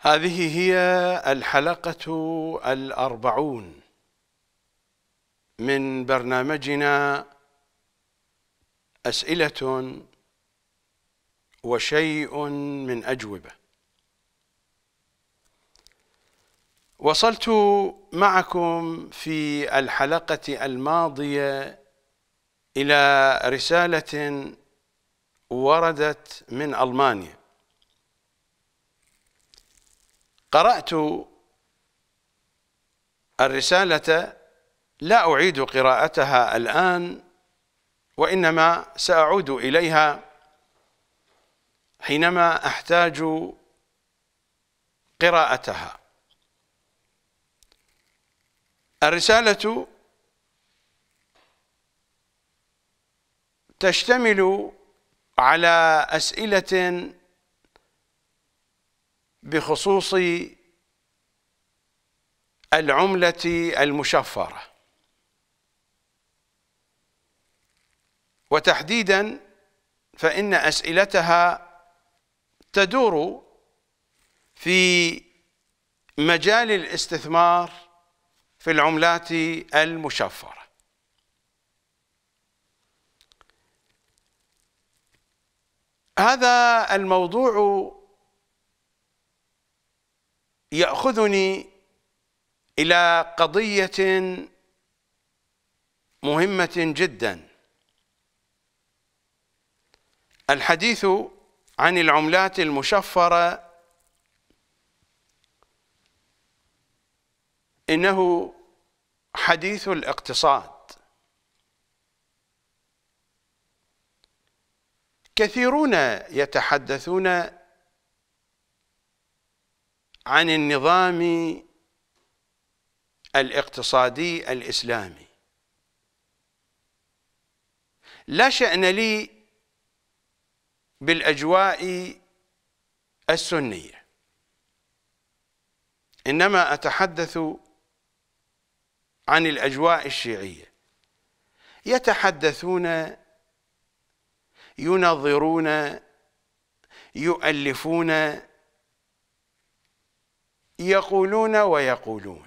هذه هي الحلقة الأربعون من برنامجنا أسئلة وشيء من أجوبة وصلت معكم في الحلقة الماضية إلى رسالة وردت من ألمانيا قرأت الرسالة لا أعيد قراءتها الآن وإنما سأعود إليها حينما أحتاج قراءتها الرسالة تشتمل على أسئلة بخصوص العملة المشفرة وتحديدا فإن أسئلتها تدور في مجال الاستثمار في العملات المشفرة هذا الموضوع ياخذني الى قضيه مهمه جدا الحديث عن العملات المشفره انه حديث الاقتصاد كثيرون يتحدثون عن النظام الاقتصادي الإسلامي لا شأن لي بالأجواء السنية إنما أتحدث عن الأجواء الشيعية يتحدثون ينظرون يؤلفون يقولون ويقولون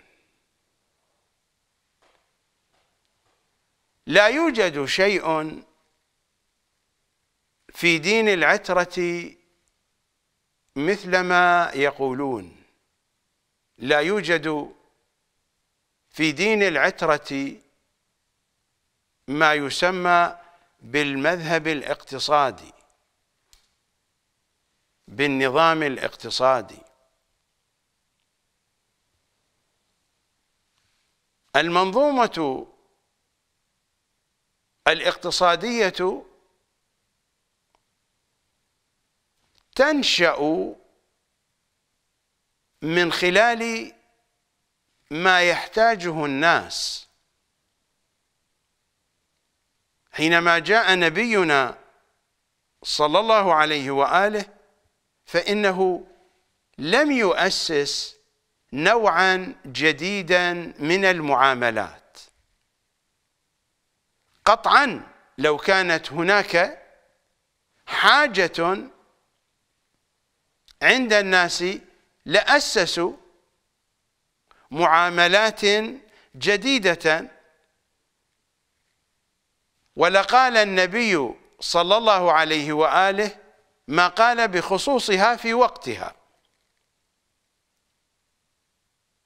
لا يوجد شيء في دين العترة مثل ما يقولون لا يوجد في دين العترة ما يسمى بالمذهب الاقتصادي بالنظام الاقتصادي المنظومة الاقتصادية تنشأ من خلال ما يحتاجه الناس حينما جاء نبينا صلى الله عليه وآله فإنه لم يؤسس نوعا جديدا من المعاملات قطعا لو كانت هناك حاجة عند الناس لأسسوا معاملات جديدة ولقال النبي صلى الله عليه وآله ما قال بخصوصها في وقتها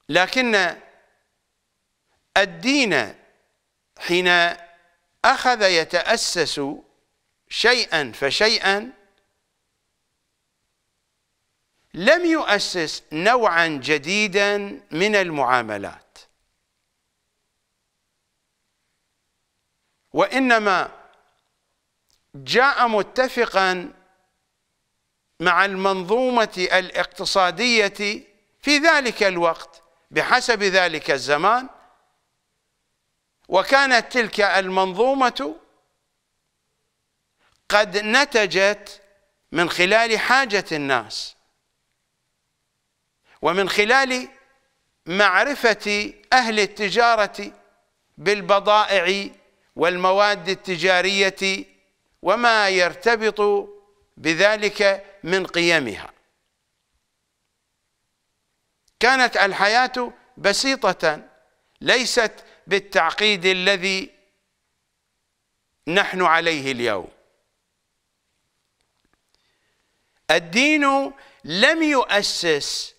لكن الدين حين أخذ يتأسس شيئا فشيئا لم يؤسس نوعا جديدا من المعاملات وإنما جاء متفقا مع المنظومة الاقتصادية في ذلك الوقت بحسب ذلك الزمان وكانت تلك المنظومة قد نتجت من خلال حاجة الناس ومن خلال معرفة أهل التجارة بالبضائع والمواد التجارية وما يرتبط بذلك من قيمها كانت الحياة بسيطة ليست بالتعقيد الذي نحن عليه اليوم الدين لم يؤسس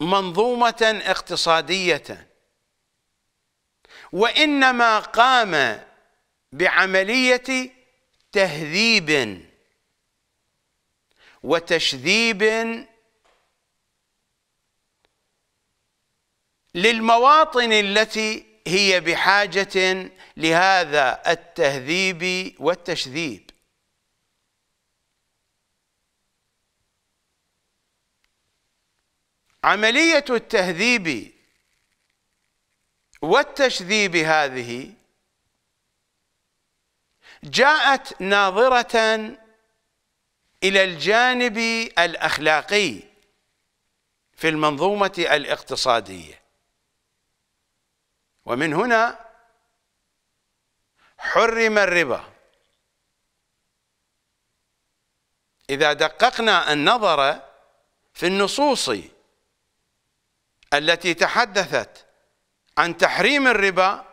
منظومة اقتصادية وإنما قام بعملية تهذيب وتشذيب للمواطن التي هي بحاجة لهذا التهذيب والتشذيب عملية التهذيب والتشذيب هذه جاءت ناظرة إلى الجانب الأخلاقي في المنظومة الاقتصادية ومن هنا حرم الربا إذا دققنا النظر في النصوص التي تحدثت عن تحريم الربا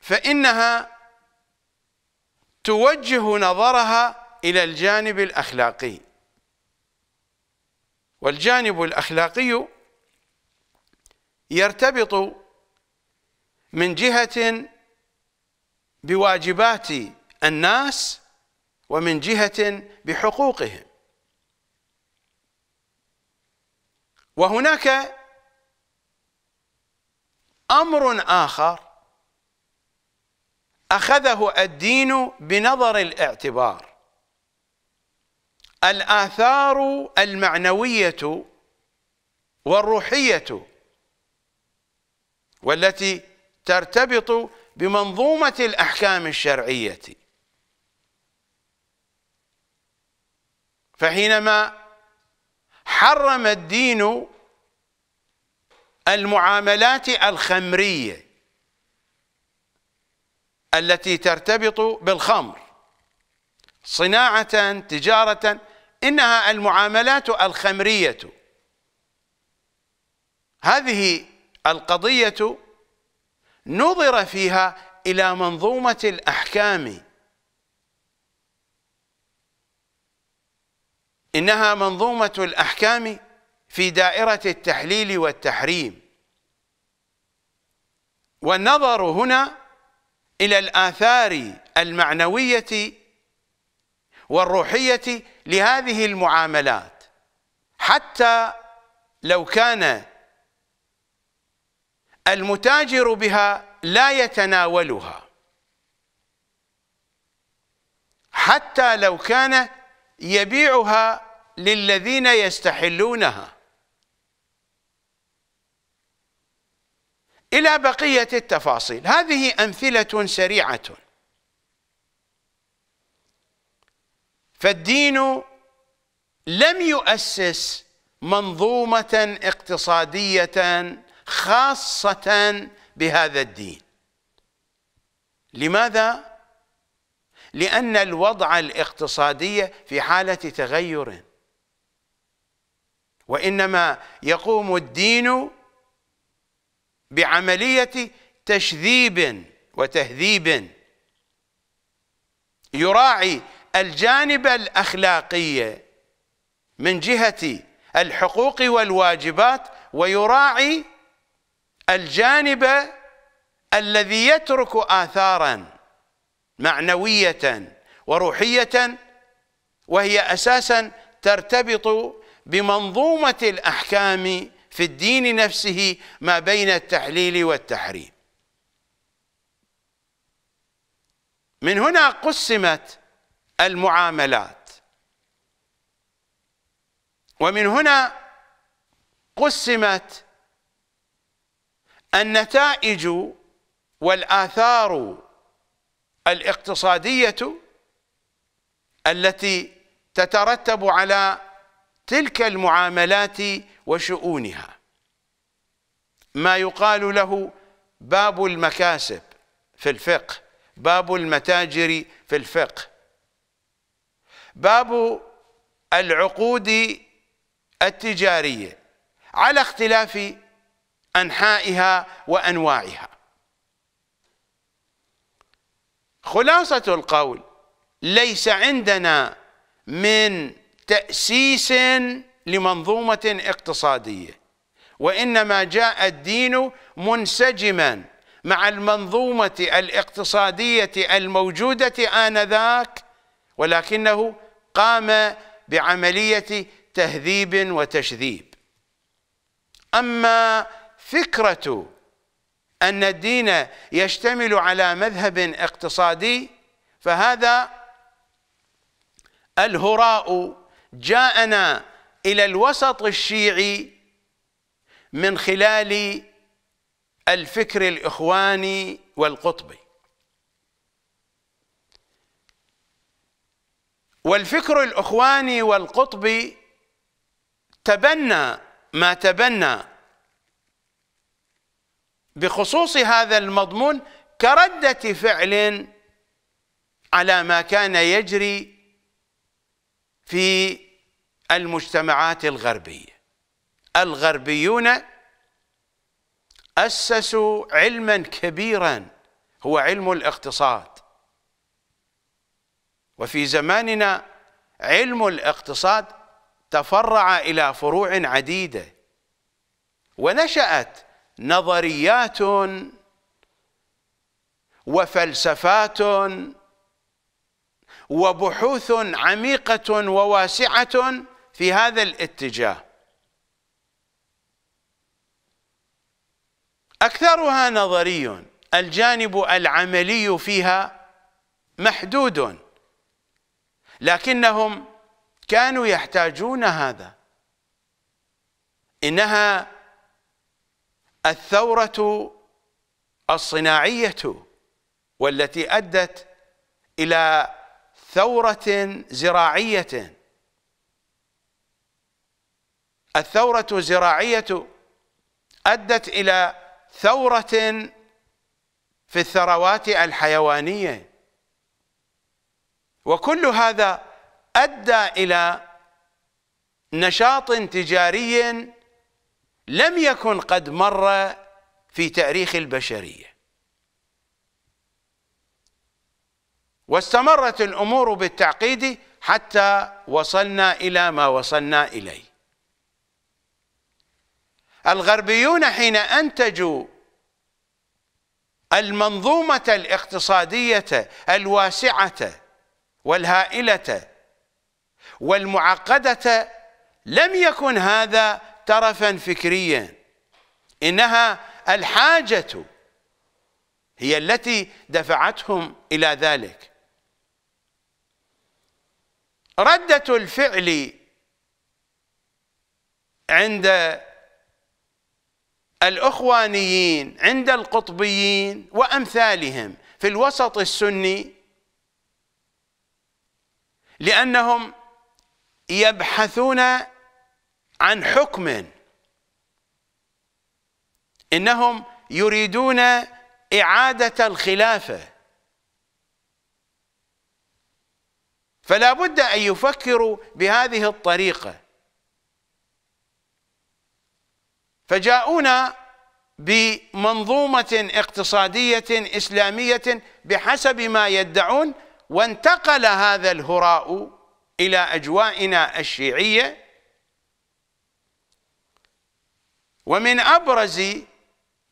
فإنها توجه نظرها إلى الجانب الأخلاقي والجانب الأخلاقي يرتبط من جهة بواجبات الناس ومن جهة بحقوقهم وهناك أمر آخر أخذه الدين بنظر الاعتبار الآثار المعنوية والروحية والتي ترتبط بمنظومة الأحكام الشرعية فحينما حرم الدين المعاملات الخمرية التي ترتبط بالخمر صناعة تجارة إنها المعاملات الخمرية هذه القضية نظر فيها إلى منظومة الأحكام إنها منظومة الأحكام في دائرة التحليل والتحريم والنظر هنا إلى الآثار المعنوية والروحية لهذه المعاملات حتى لو كان المتاجر بها لا يتناولها حتى لو كان يبيعها للذين يستحلونها إلى بقية التفاصيل هذه أمثلة سريعة فالدين لم يؤسس منظومة اقتصادية خاصة بهذا الدين لماذا؟ لأن الوضع الاقتصادي في حالة تغير وإنما يقوم الدين بعملية تشذيب وتهذيب يراعي الجانب الأخلاقي من جهة الحقوق والواجبات ويراعي الجانب الذي يترك آثارا معنوية وروحية وهي أساسا ترتبط بمنظومة الأحكام في الدين نفسه ما بين التحليل والتحريم من هنا قسمت المعاملات ومن هنا قسمت النتائج والآثار الاقتصادية التي تترتب على تلك المعاملات وشؤونها ما يقال له باب المكاسب في الفقه باب المتاجر في الفقه باب العقود التجارية على اختلاف أنحائها وأنواعها خلاصة القول ليس عندنا من تأسيس لمنظومة اقتصادية وإنما جاء الدين منسجما مع المنظومة الاقتصادية الموجودة آنذاك ولكنه قام بعملية تهذيب وتشذيب أما فكرة أن الدين يشتمل على مذهب اقتصادي فهذا الهراء جاءنا إلى الوسط الشيعي من خلال الفكر الإخواني والقطبي والفكر الإخواني والقطبي تبنى ما تبنى بخصوص هذا المضمون كردة فعل على ما كان يجري في المجتمعات الغربية الغربيون أسسوا علما كبيرا هو علم الاقتصاد وفي زماننا علم الاقتصاد تفرع إلى فروع عديدة ونشأت نظريات وفلسفات وبحوث عميقة وواسعة في هذا الاتجاه أكثرها نظري الجانب العملي فيها محدود لكنهم كانوا يحتاجون هذا إنها الثورة الصناعية والتي أدت إلى ثورة زراعية الثورة الزراعية أدت إلى ثورة في الثروات الحيوانية وكل هذا أدى إلى نشاط تجاري لم يكن قد مر في تاريخ البشرية واستمرت الأمور بالتعقيد حتى وصلنا إلى ما وصلنا إليه الغربيون حين أنتجوا المنظومة الاقتصادية الواسعة والهائلة والمعقدة لم يكن هذا طرفا فكريا إنها الحاجة هي التي دفعتهم إلى ذلك ردة الفعل عند الأخوانيين عند القطبيين وأمثالهم في الوسط السني لأنهم يبحثون عن حكم انهم يريدون اعاده الخلافه فلا بد ان يفكروا بهذه الطريقه فجاءونا بمنظومه اقتصاديه اسلاميه بحسب ما يدعون وانتقل هذا الهراء الى اجوائنا الشيعيه ومن أبرز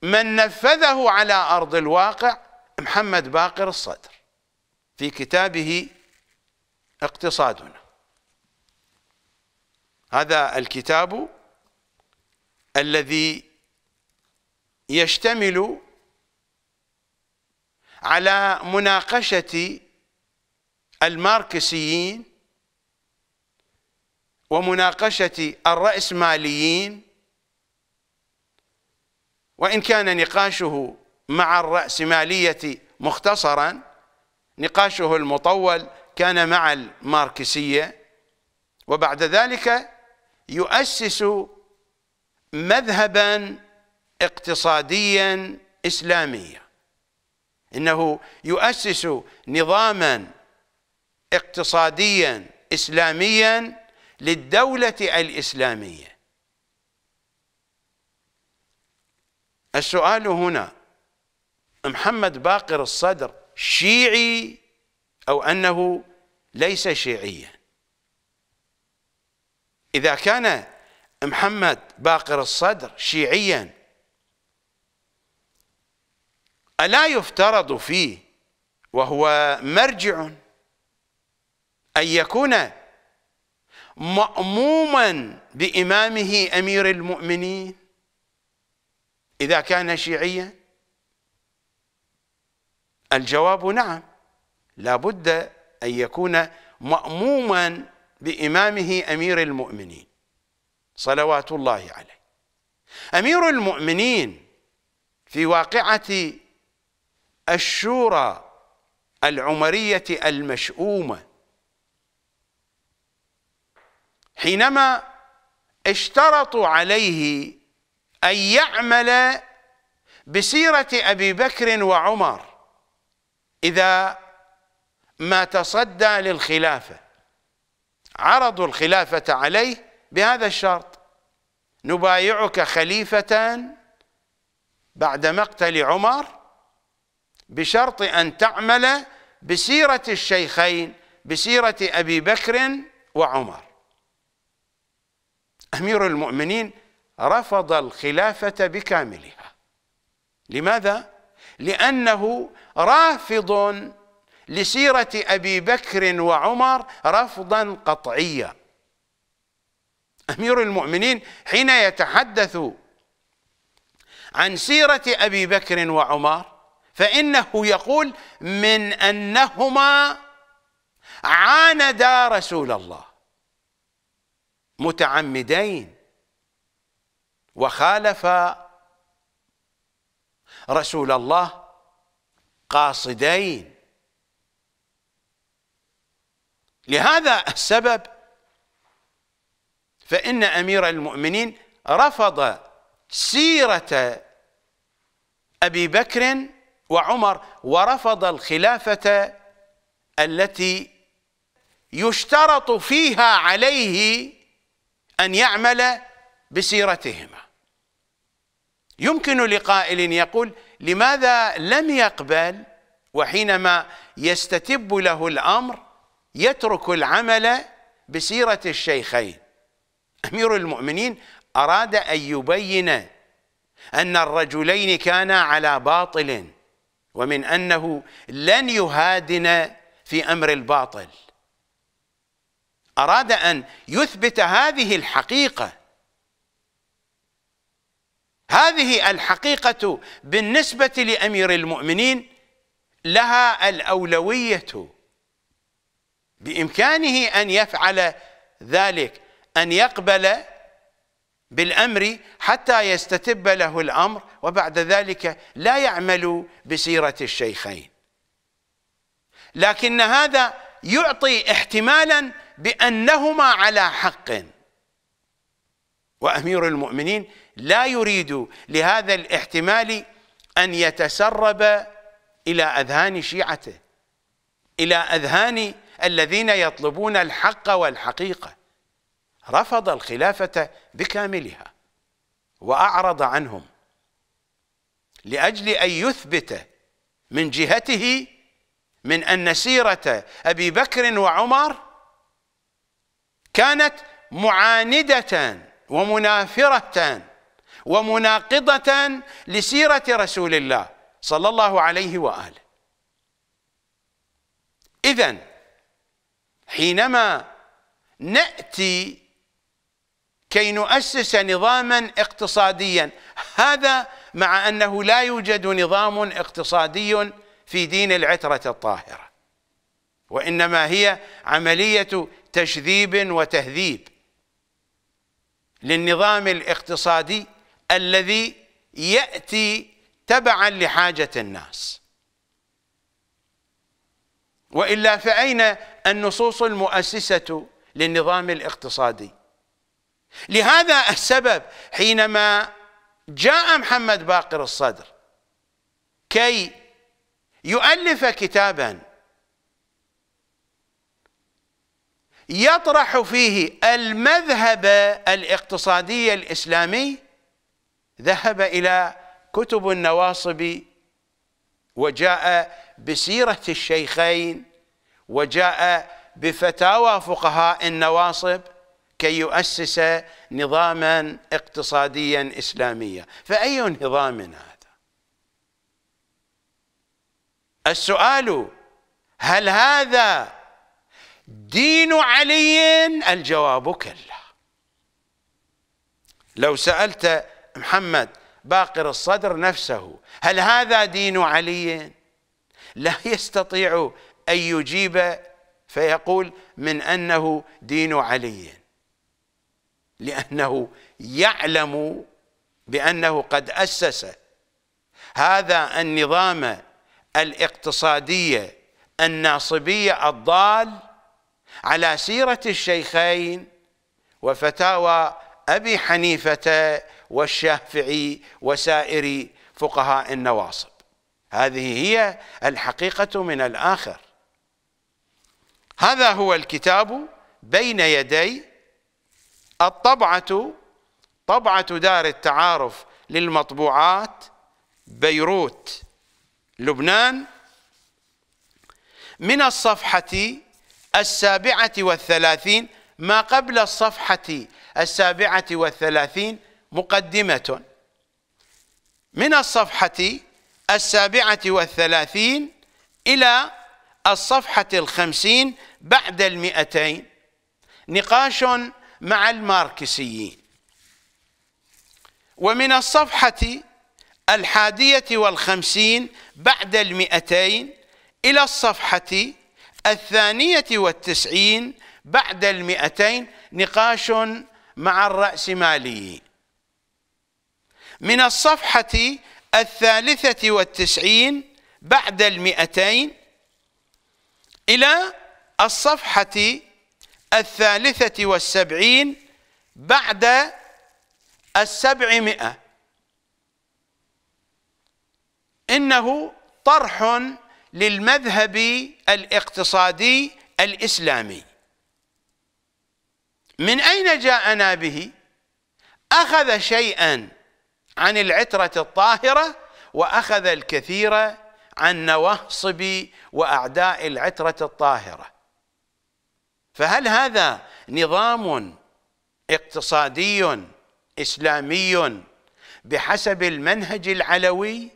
من نفذه على أرض الواقع محمد باقر الصدر في كتابه اقتصادنا هذا الكتاب الذي يشتمل على مناقشة الماركسيين ومناقشة الرأسماليين وإن كان نقاشه مع الرأسمالية مختصرا نقاشه المطول كان مع الماركسية وبعد ذلك يؤسس مذهبا اقتصاديا إسلاميا إنه يؤسس نظاما اقتصاديا إسلاميا للدولة الإسلامية السؤال هنا محمد باقر الصدر شيعي أو أنه ليس شيعيا إذا كان محمد باقر الصدر شيعيا ألا يفترض فيه وهو مرجع أن يكون مأموما بإمامه أمير المؤمنين إذا كان شيعيا الجواب نعم لا بد أن يكون مأموما بإمامه أمير المؤمنين صلوات الله عليه أمير المؤمنين في واقعة الشورى العمرية المشؤومة حينما اشترطوا عليه أن يعمل بسيرة أبي بكر وعمر إذا ما تصدى للخلافة عرضوا الخلافة عليه بهذا الشرط نبايعك خليفة بعد مقتل عمر بشرط أن تعمل بسيرة الشيخين بسيرة أبي بكر وعمر أمير المؤمنين رفض الخلافة بكاملها لماذا؟ لأنه رافض لسيرة أبي بكر وعمر رفضا قطعيا أمير المؤمنين حين يتحدث عن سيرة أبي بكر وعمر فإنه يقول من أنهما عاندا رسول الله متعمدين وخالف رسول الله قاصدين لهذا السبب فإن أمير المؤمنين رفض سيرة أبي بكر وعمر ورفض الخلافة التي يشترط فيها عليه أن يعمل بسيرتهما يمكن لقائل يقول لماذا لم يقبل وحينما يستتب له الأمر يترك العمل بسيرة الشيخين أمير المؤمنين أراد أن يبين أن الرجلين كانا على باطل ومن أنه لن يهادن في أمر الباطل أراد أن يثبت هذه الحقيقة هذه الحقيقة بالنسبة لأمير المؤمنين لها الأولوية بإمكانه أن يفعل ذلك أن يقبل بالأمر حتى يستتب له الأمر وبعد ذلك لا يعمل بسيرة الشيخين لكن هذا يعطي احتمالا بأنهما على حق وأمير المؤمنين لا يريد لهذا الاحتمال أن يتسرب إلى أذهان شيعته إلى أذهان الذين يطلبون الحق والحقيقة رفض الخلافة بكاملها وأعرض عنهم لأجل أن يثبت من جهته من أن سيرة أبي بكر وعمر كانت معاندة ومنافرة ومناقضة لسيرة رسول الله صلى الله عليه وآله إذا حينما نأتي كي نؤسس نظاما اقتصاديا هذا مع أنه لا يوجد نظام اقتصادي في دين العترة الطاهرة وإنما هي عملية تشذيب وتهذيب للنظام الاقتصادي الذي يأتي تبعا لحاجة الناس وإلا فأين النصوص المؤسسة للنظام الاقتصادي لهذا السبب حينما جاء محمد باقر الصدر كي يؤلف كتابا يطرح فيه المذهب الاقتصادي الإسلامي ذهب إلى كتب النواصب وجاء بسيرة الشيخين وجاء بفتاوى فقهاء النواصب كي يؤسس نظاما اقتصاديا اسلاميا فاي نظام هذا السؤال هل هذا دين علي الجواب كلا لو سالت محمد باقر الصدر نفسه هل هذا دين علي لا يستطيع أن يجيب فيقول من أنه دين علي لأنه يعلم بأنه قد أسس هذا النظام الاقتصادي الناصبية الضال على سيرة الشيخين وفتاوى أبي حنيفة والشافعي وسائر فقهاء النواصب هذه هي الحقيقة من الآخر هذا هو الكتاب بين يدي الطبعة طبعة دار التعارف للمطبوعات بيروت لبنان من الصفحة السابعة والثلاثين ما قبل الصفحة السابعة والثلاثين مقدمة من الصفحة السابعة والثلاثين إلى الصفحة الخمسين بعد المئتين نقاش مع الماركسيين ومن الصفحة الحادية والخمسين بعد المئتين إلى الصفحة الثانية والتسعين بعد المئتين نقاش مع الرأسماليين من الصفحة الثالثة والتسعين بعد المئتين إلى الصفحة الثالثة والسبعين بعد السبعمائة إنه طرح للمذهب الاقتصادي الإسلامي من أين جاءنا به؟ أخذ شيئا عن العترة الطاهرة وأخذ الكثير عن نواصب وأعداء العترة الطاهرة فهل هذا نظام اقتصادي إسلامي بحسب المنهج العلوي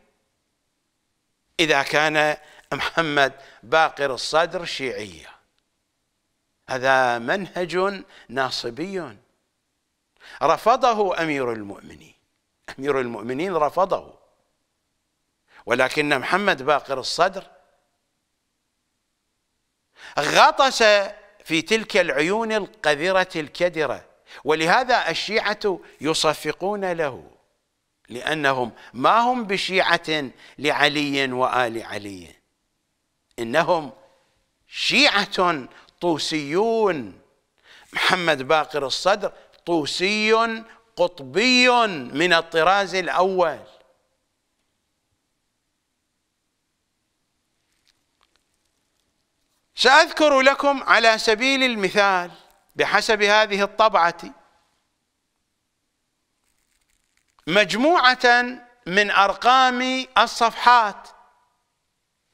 إذا كان محمد باقر الصدر شيعية هذا منهج ناصبي رفضه أمير المؤمنين أمير المؤمنين رفضه ولكن محمد باقر الصدر غطس في تلك العيون القذرة الكدرة ولهذا الشيعة يصفقون له لأنهم ما هم بشيعة لعلي وآل علي إنهم شيعة طوسيون محمد باقر الصدر طوسي قطبي من الطراز الأول سأذكر لكم على سبيل المثال بحسب هذه الطبعة مجموعة من أرقام الصفحات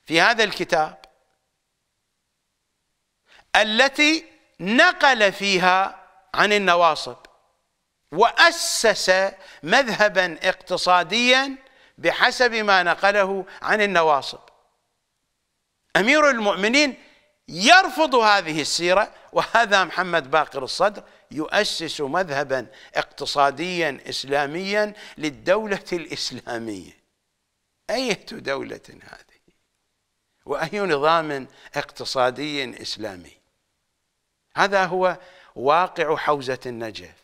في هذا الكتاب التي نقل فيها عن النواصب وأسس مذهبا اقتصاديا بحسب ما نقله عن النواصب أمير المؤمنين يرفض هذه السيرة وهذا محمد باقر الصدر يؤسس مذهبا اقتصاديا إسلاميا للدولة الإسلامية أية دولة هذه وأي نظام اقتصادي إسلامي هذا هو واقع حوزة النجف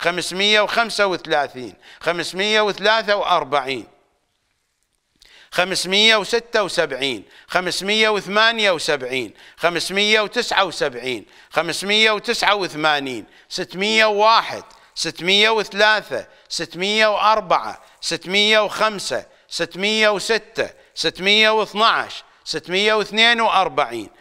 535 543 576 578 579 589 601 603 604 605 606 612 642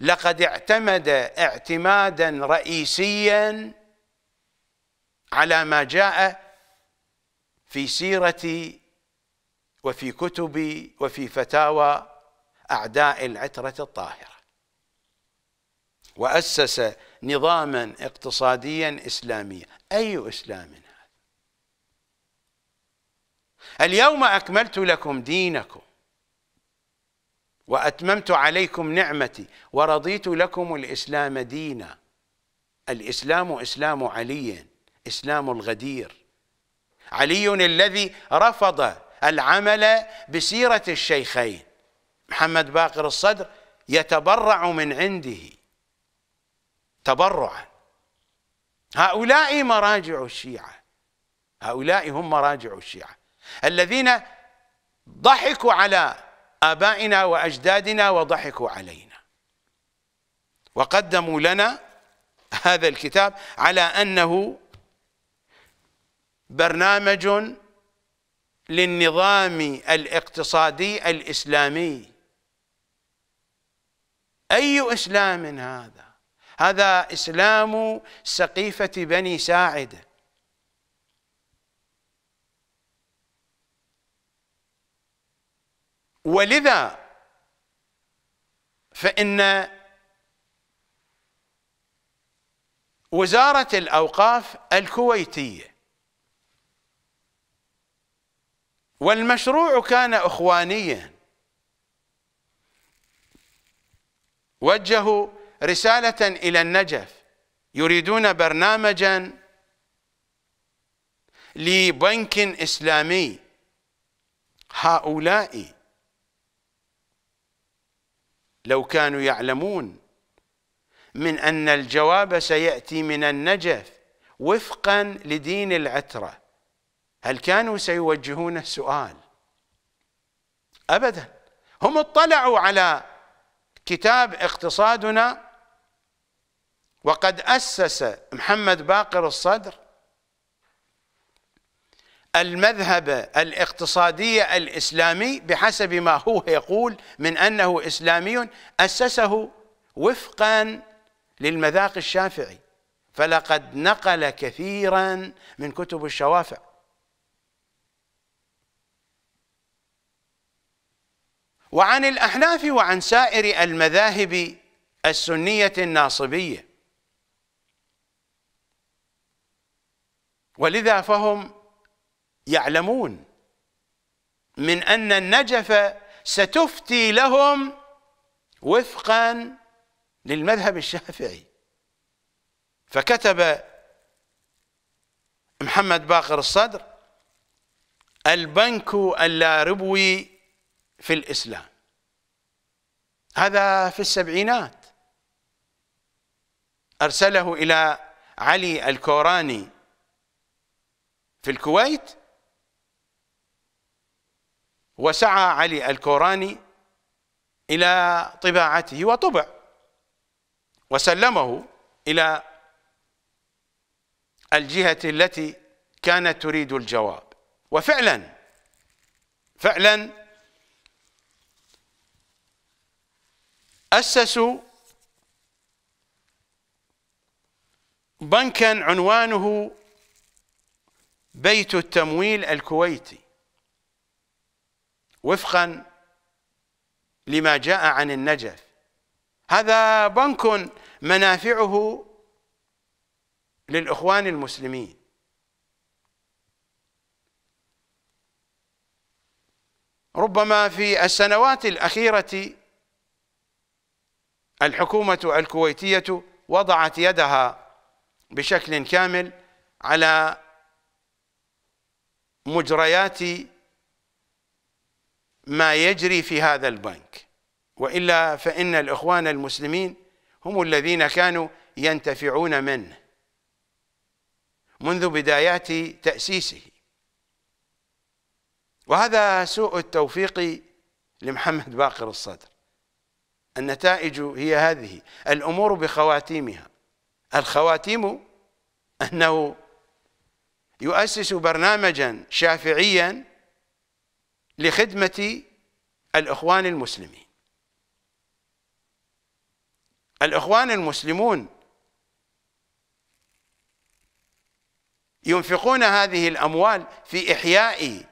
لقد اعتمد اعتمادا رئيسيا على ما جاء في سيرة وفي كتب وفي فتاوى أعداء العترة الطاهرة وأسس نظاما اقتصاديا إسلاميا أي إسلام هذا اليوم أكملت لكم دينكم وأتممت عليكم نعمتي ورضيت لكم الإسلام دينا الإسلام إسلام علي إسلام الغدير علي الذي رفض العمل بسيرة الشيخين محمد باقر الصدر يتبرع من عنده تبرعا هؤلاء مراجع الشيعة هؤلاء هم مراجع الشيعة الذين ضحكوا على آبائنا وأجدادنا وضحكوا علينا وقدموا لنا هذا الكتاب على أنه برنامج للنظام الاقتصادي الإسلامي أي إسلام هذا؟ هذا إسلام سقيفة بني ساعده ولذا فإن وزارة الأوقاف الكويتية والمشروع كان اخوانيا وجهوا رسالة إلى النجف يريدون برنامجا لبنك إسلامي هؤلاء لو كانوا يعلمون من أن الجواب سيأتي من النجف وفقا لدين العترة هل كانوا سيوجهون السؤال أبدا هم اطلعوا على كتاب اقتصادنا وقد أسس محمد باقر الصدر المذهب الاقتصادي الاسلامي بحسب ما هو يقول من انه اسلامي اسسه وفقا للمذاق الشافعي فلقد نقل كثيرا من كتب الشوافع وعن الاحناف وعن سائر المذاهب السنيه الناصبيه ولذا فهم يعلمون من أن النجف ستفتي لهم وفقا للمذهب الشافعي فكتب محمد باقر الصدر البنك اللاربوي في الإسلام هذا في السبعينات أرسله إلى علي الكوراني في الكويت وسعى علي الكوراني إلى طباعته وطبع وسلمه إلى الجهة التي كانت تريد الجواب وفعلا فعلا أسسوا بنكا عنوانه بيت التمويل الكويتي وفقا لما جاء عن النجف هذا بنك منافعه للإخوان المسلمين ربما في السنوات الأخيرة الحكومة الكويتية وضعت يدها بشكل كامل على مجريات ما يجري في هذا البنك والا فان الاخوان المسلمين هم الذين كانوا ينتفعون منه منذ بدايات تاسيسه وهذا سوء التوفيق لمحمد باقر الصدر النتائج هي هذه الامور بخواتيمها الخواتيم انه يؤسس برنامجا شافعيا لخدمة الإخوان المسلمين الإخوان المسلمون ينفقون هذه الأموال في إحياء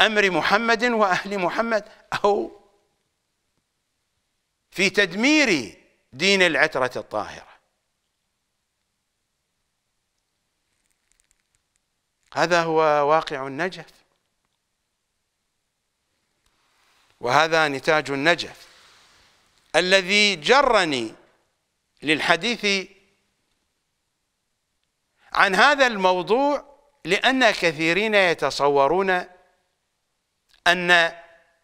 أمر محمد وأهل محمد أو في تدمير دين العترة الطاهرة هذا هو واقع النجف وهذا نتاج النجف الذي جرني للحديث عن هذا الموضوع لأن كثيرين يتصورون أن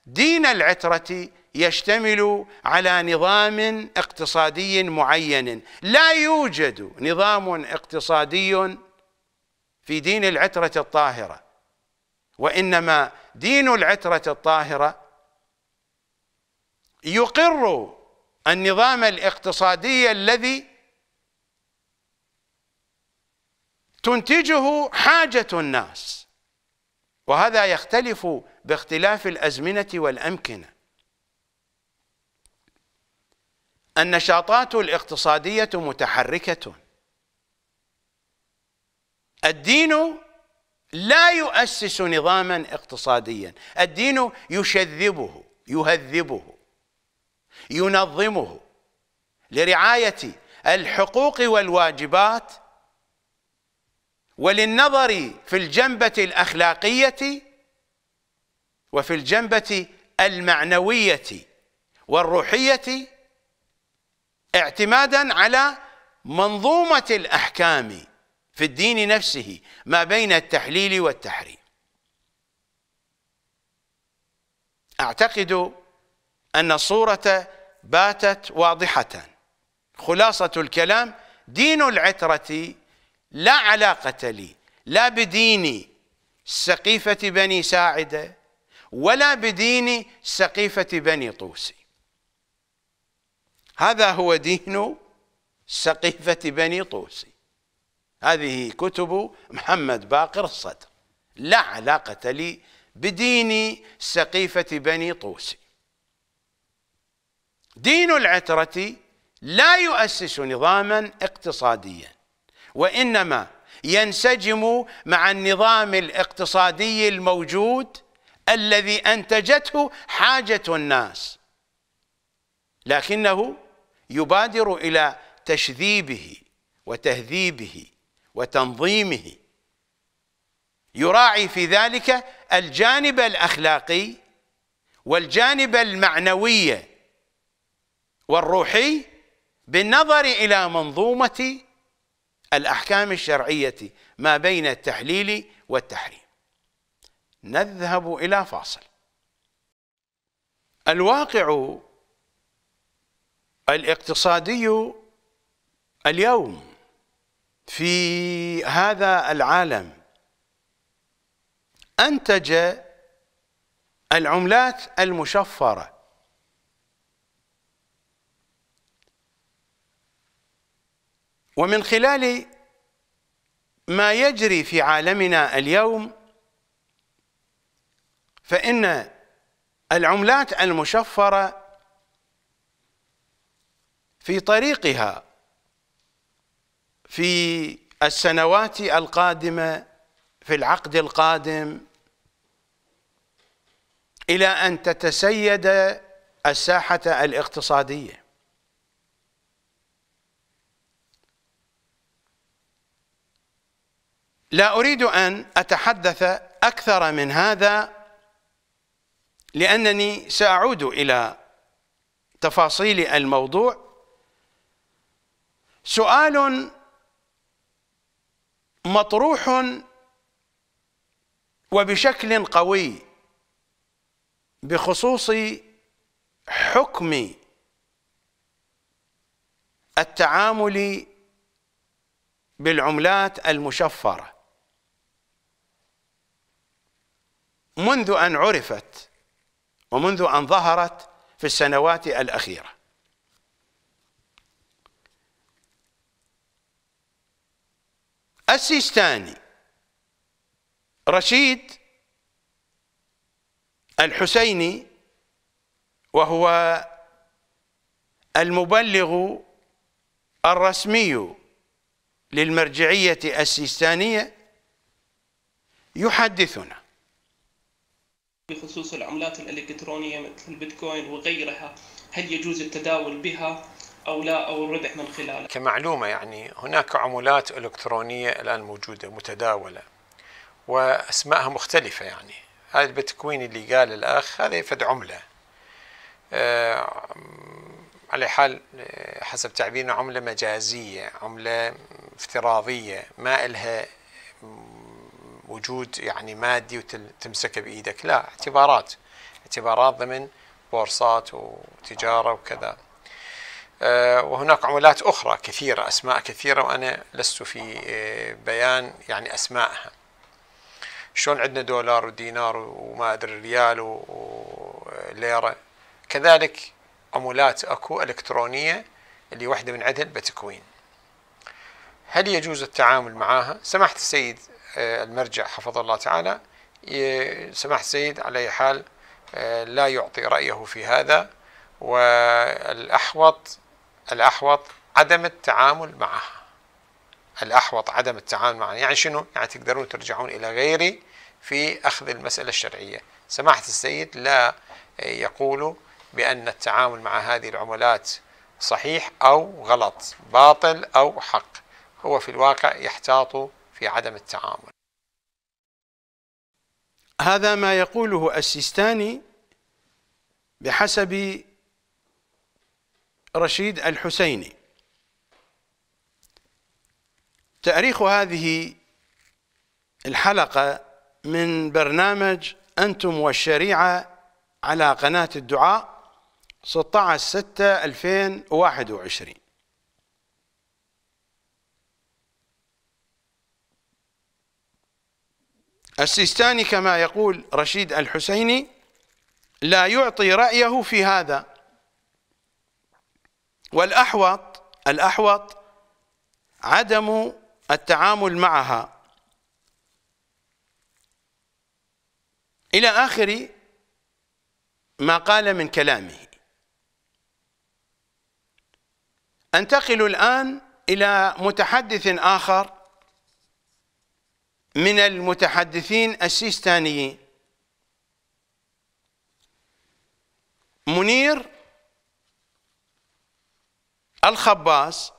دين العترة يشتمل على نظام اقتصادي معين لا يوجد نظام اقتصادي في دين العترة الطاهرة وإنما دين العترة الطاهرة يقر النظام الاقتصادي الذي تنتجه حاجة الناس وهذا يختلف باختلاف الأزمنة والأمكنة النشاطات الاقتصادية متحركة الدين لا يؤسس نظاما اقتصاديا الدين يشذبه يهذبه ينظمه لرعاية الحقوق والواجبات وللنظر في الجنبة الأخلاقية وفي الجنبة المعنوية والروحية اعتمادا على منظومة الأحكام في الدين نفسه ما بين التحليل والتحريم أعتقد أن الصورة باتت واضحة خلاصة الكلام دين العترة لا علاقة لي لا بدين سقيفة بني ساعدة ولا بدين سقيفة بني طوسي هذا هو دين سقيفة بني طوسي هذه كتب محمد باقر الصدر لا علاقة لي بدين سقيفة بني طوسي دين العترة لا يؤسس نظاما اقتصاديا وإنما ينسجم مع النظام الاقتصادي الموجود الذي أنتجته حاجة الناس لكنه يبادر إلى تشذيبه وتهذيبه وتنظيمه يراعي في ذلك الجانب الأخلاقي والجانب المعنوي والروحي بالنظر إلى منظومة الأحكام الشرعية ما بين التحليل والتحريم نذهب إلى فاصل الواقع الاقتصادي اليوم في هذا العالم أنتج العملات المشفرة ومن خلال ما يجري في عالمنا اليوم فإن العملات المشفرة في طريقها في السنوات القادمة في العقد القادم إلى أن تتسيد الساحة الاقتصادية لا أريد أن أتحدث أكثر من هذا لأنني سأعود إلى تفاصيل الموضوع سؤال مطروح وبشكل قوي بخصوص حكم التعامل بالعملات المشفره منذ أن عرفت ومنذ أن ظهرت في السنوات الأخيرة السيستاني رشيد الحسيني وهو المبلغ الرسمي للمرجعية السيستانية يحدثنا بخصوص العملات الإلكترونية مثل البيتكوين وغيرها هل يجوز التداول بها أو لا أو الربح من خلالها كمعلومة يعني هناك عملات إلكترونية الآن موجودة متداولة وأسمائها مختلفة يعني هذا البيتكوين اللي قال الأخ هذا يفد عملة أه على حال آه، حسب تعبيرنا عملة مجازية عملة افتراضية ما إلها وجود يعني مادي وتمسكه بايدك لا اعتبارات اعتبارات ضمن بورصات وتجاره وكذا آه، وهناك عملات اخرى كثيره اسماء كثيره وانا لست في آه، بيان يعني اسمائها شلون عندنا دولار ودينار وما ادري ريال وليره كذلك عملات اكو الكترونيه اللي واحده من عدل بتكوين هل يجوز التعامل معها؟ سماحة السيد المرجع حفظه الله تعالى سماح سيد على أي حال آه، لا يعطي رأيه في هذا والأحوط الأحوط عدم التعامل معه الأحوط عدم التعامل معه يعني شنو؟ يعني تقدرون ترجعون إلى غيري في أخذ المسألة الشرعية سماحة السيد لا آه، يقول بأن التعامل مع هذه العملات صحيح أو غلط باطل أو حق هو في الواقع يحتاط في عدم التعامل هذا ما يقوله السيستاني بحسب رشيد الحسيني تاريخ هذه الحلقه من برنامج انتم والشريعه على قناه الدعاء 16 6 2021 السيستاني كما يقول رشيد الحسيني لا يعطي رأيه في هذا والأحوط الأحوط عدم التعامل معها إلى آخر ما قال من كلامه أنتقل الآن إلى متحدث آخر من المتحدثين السيستانيين منير الخباس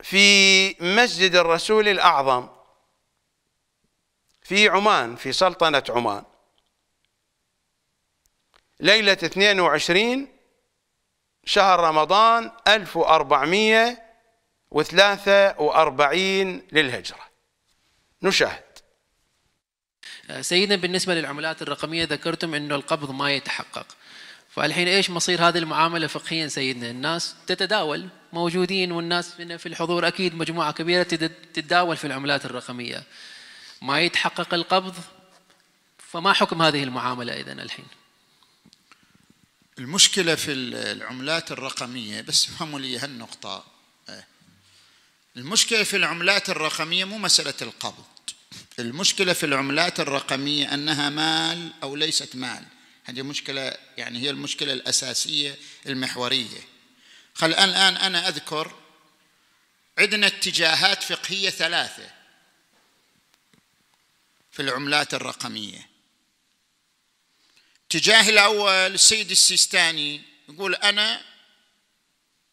في مسجد الرسول الأعظم في عمان في سلطنة عمان ليلة 22 شهر رمضان 1443 للهجرة نشاهد آه، سيدنا بالنسبة للعملات الرقمية ذكرتم أنه القبض ما يتحقق فالحين ايش مصير هذه المعامله فقهيا سيدنا الناس تتداول موجودين والناس في الحضور اكيد مجموعه كبيره تتداول في العملات الرقميه ما يتحقق القبض فما حكم هذه المعامله اذا الحين المشكله في العملات الرقميه بس افهموا لي هالنقطه إيه. المشكله في العملات الرقميه مو مساله القبض المشكلة في العملات الرقمية أنها مال أو ليست مال هذه مشكلة يعني هي المشكلة الأساسية المحورية خل الآن أنا أذكر عندنا اتجاهات فقهية ثلاثة في العملات الرقمية اتجاه الأول السيد السيستاني يقول أنا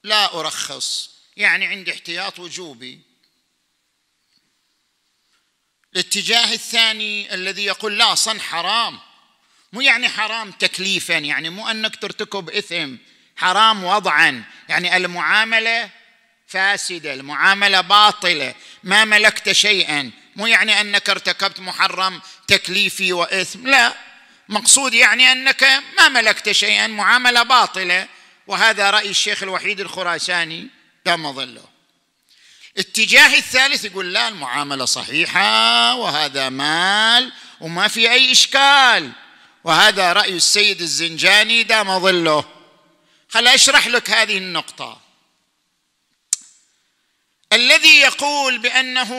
لا أرخص يعني عندي احتياط وجوبي الاتجاه الثاني الذي يقول لا صن حرام مو يعني حرام تكليفا يعني مو انك ترتكب اثم حرام وضعا يعني المعامله فاسده المعامله باطله ما ملكت شيئا مو يعني انك ارتكبت محرم تكليفي واثم لا مقصود يعني انك ما ملكت شيئا معامله باطله وهذا راي الشيخ الوحيد الخراساني دام ظله اتجاه الثالث يقول لا المعامله صحيحه وهذا مال وما في اي اشكال وهذا راي السيد الزنجاني دام ظله خل اشرح لك هذه النقطه الذي يقول بانه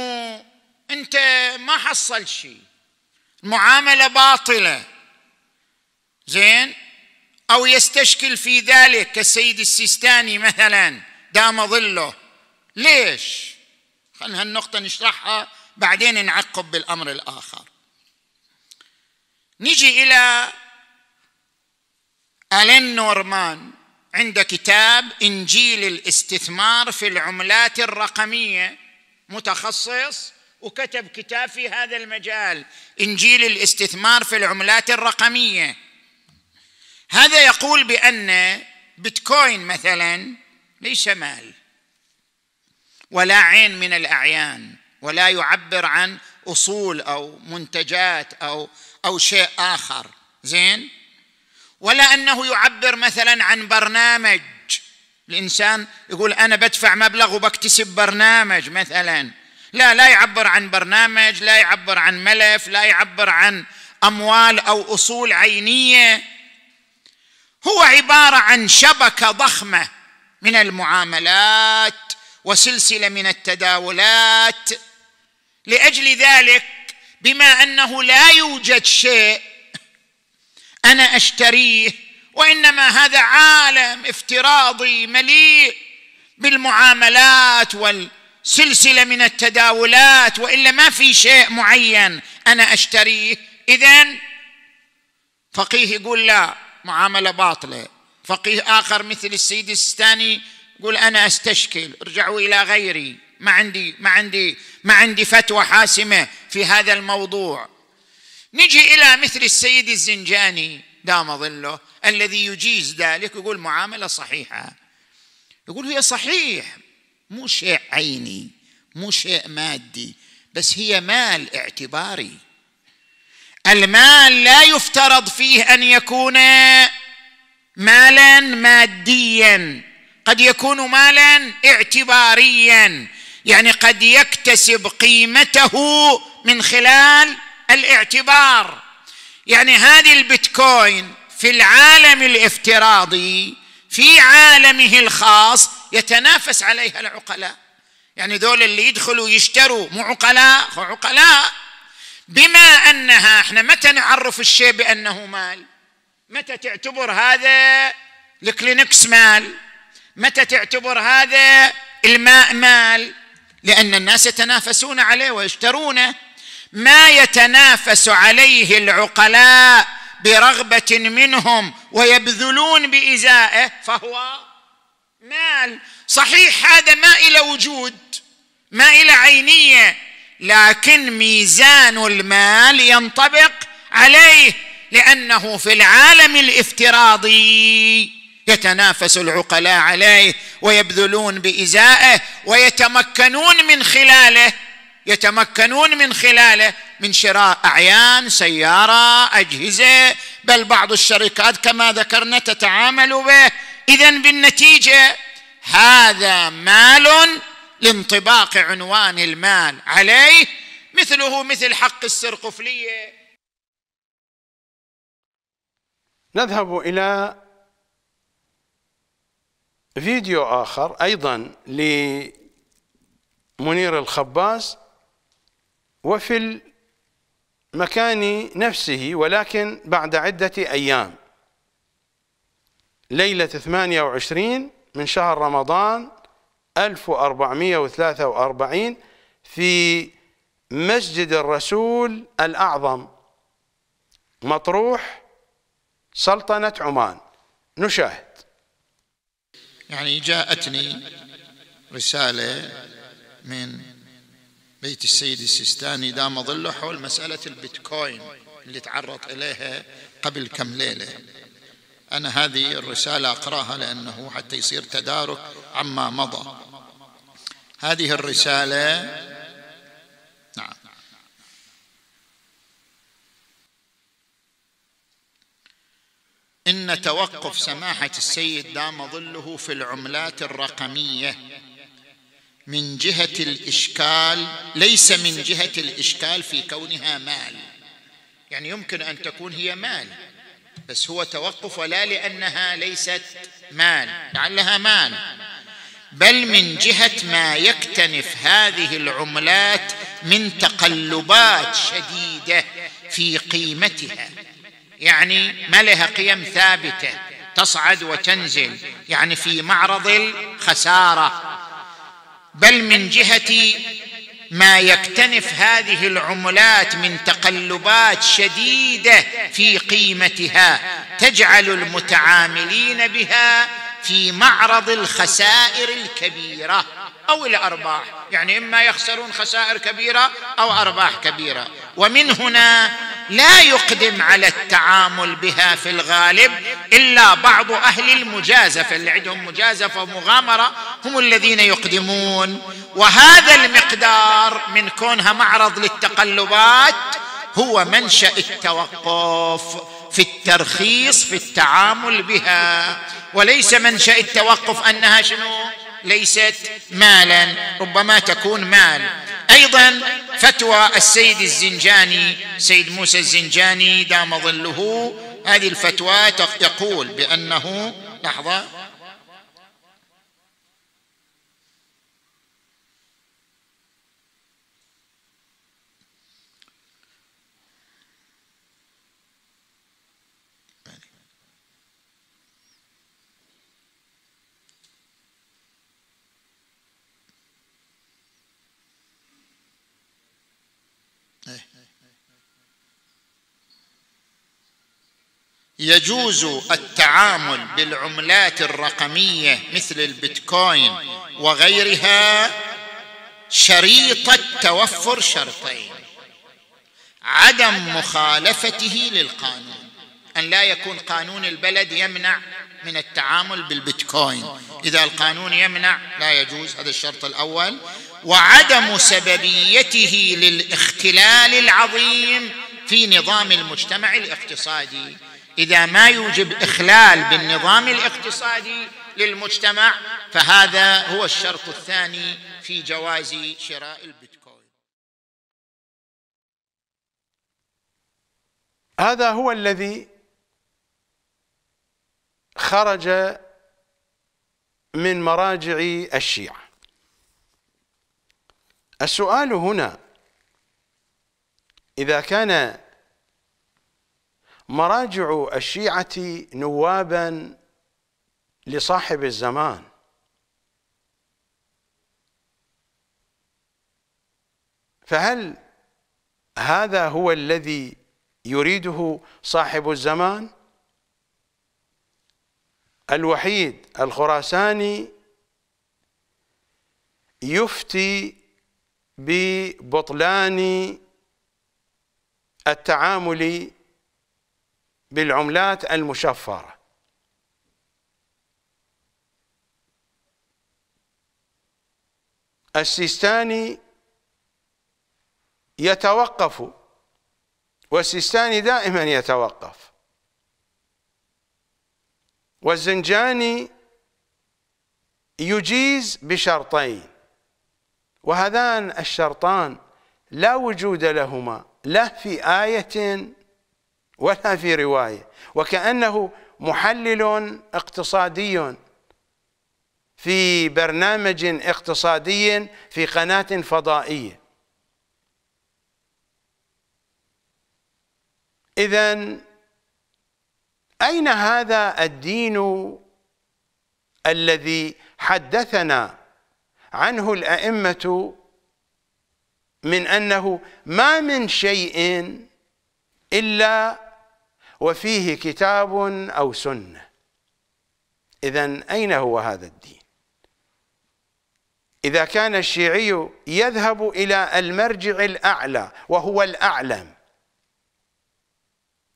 انت ما حصل شيء معامله باطله زين او يستشكل في ذلك كالسيد السيستاني مثلا دام ظله ليش خلنا هالنقطه نشرحها بعدين نعقب بالامر الاخر نجي الى الين نورمان عند كتاب انجيل الاستثمار في العملات الرقميه متخصص وكتب كتاب في هذا المجال انجيل الاستثمار في العملات الرقميه هذا يقول بان بيتكوين مثلا ليس مال ولا عين من الاعيان ولا يعبر عن اصول او منتجات او او شيء اخر زين ولا انه يعبر مثلا عن برنامج الانسان يقول انا بدفع مبلغ وبكتسب برنامج مثلا لا لا يعبر عن برنامج لا يعبر عن ملف لا يعبر عن اموال او اصول عينيه هو عباره عن شبكه ضخمه من المعاملات وسلسله من التداولات لاجل ذلك بما انه لا يوجد شيء انا اشتريه وانما هذا عالم افتراضي مليء بالمعاملات والسلسله من التداولات والا ما في شيء معين انا اشتريه اذا فقيه يقول لا معامله باطله فقيه اخر مثل السيد السيستاني يقول انا استشكل ارجعوا الى غيري ما عندي ما عندي ما عندي فتوى حاسمه في هذا الموضوع نجي الى مثل السيد الزنجاني دام ظله الذي يجيز ذلك يقول معامله صحيحه يقول هي صحيح مو شيء عيني مو شيء مادي بس هي مال اعتباري المال لا يفترض فيه ان يكون مالا ماديا قد يكون مالا اعتباريا يعني قد يكتسب قيمته من خلال الاعتبار يعني هذه البيتكوين في العالم الافتراضي في عالمه الخاص يتنافس عليها العقلاء يعني دول اللي يدخلوا يشتروا مو عقلاء عقلاء بما انها احنا متى نعرف الشيء بانه مال متى تعتبر هذا الكلينكس مال متى تعتبر هذا الماء مال لأن الناس يتنافسون عليه ويشترونه ما يتنافس عليه العقلاء برغبة منهم ويبذلون بإزائه فهو مال صحيح هذا ما إلى وجود ما إلى عينية لكن ميزان المال ينطبق عليه لأنه في العالم الافتراضي يتنافس العقلاء عليه ويبذلون بإزائه ويتمكنون من خلاله يتمكنون من خلاله من شراء أعيان سيارة أجهزة بل بعض الشركات كما ذكرنا تتعامل به إذا بالنتيجة هذا مال لانطباق عنوان المال عليه مثله مثل حق السرقفلية نذهب إلى فيديو آخر أيضا لمنير الخباز وفي المكان نفسه ولكن بعد عدة أيام ليلة 28 من شهر رمضان 1443 في مسجد الرسول الأعظم مطروح سلطنة عمان نشاهد يعني جاءتني رسالة من بيت السيد السيستاني دام ظله حول مسألة البيتكوين اللي تعرض إليها قبل كم ليلة أنا هذه الرسالة أقرأها لأنه حتى يصير تدارك عما مضى هذه الرسالة إن توقف سماحة السيد دام ظله في العملات الرقمية من جهة الإشكال ليس من جهة الإشكال في كونها مال يعني يمكن أن تكون هي مال بس هو توقف ولا لأنها ليست مال لعلها مال بل من جهة ما يكتنف هذه العملات من تقلبات شديدة في قيمتها يعني ما لها قيم ثابته تصعد وتنزل يعني في معرض الخساره بل من جهه ما يكتنف هذه العملات من تقلبات شديده في قيمتها تجعل المتعاملين بها في معرض الخسائر الكبيره او الارباح يعني اما يخسرون خسائر كبيره او ارباح كبيره ومن هنا لا يقدم على التعامل بها في الغالب الا بعض اهل المجازفه اللي عندهم مجازفه ومغامره هم الذين يقدمون وهذا المقدار من كونها معرض للتقلبات هو منشا التوقف في الترخيص في التعامل بها وليس منشا التوقف انها شنو ليست مالا ربما تكون مال ايضا فتوى السيد الزنجاني سيد موسى الزنجاني دام ظله هذه الفتوى يقول بانه لحظه يجوز التعامل بالعملات الرقميه مثل البيتكوين وغيرها شريطه توفر شرطين عدم مخالفته للقانون ان لا يكون قانون البلد يمنع من التعامل بالبيتكوين اذا القانون يمنع لا يجوز هذا الشرط الاول وعدم سببيته للاختلال العظيم في نظام المجتمع الاقتصادي اذا ما يوجب اخلال بالنظام الاقتصادي للمجتمع فهذا هو الشرط الثاني في جواز شراء البيتكوين هذا هو الذي خرج من مراجع الشيعه السؤال هنا اذا كان مراجع الشيعة نوابا لصاحب الزمان فهل هذا هو الذي يريده صاحب الزمان الوحيد الخراساني يفتي ببطلان التعامل بالعملات المشفرة السيستاني يتوقف والسيستاني دائما يتوقف والزنجاني يجيز بشرطين وهذان الشرطان لا وجود لهما لا في آية ولا في رواية وكأنه محلل اقتصادي في برنامج اقتصادي في قناة فضائية إذا أين هذا الدين الذي حدثنا عنه الأئمة من أنه ما من شيء إلا وفيه كتاب أو سنة إذا أين هو هذا الدين إذا كان الشيعي يذهب إلى المرجع الأعلى وهو الأعلم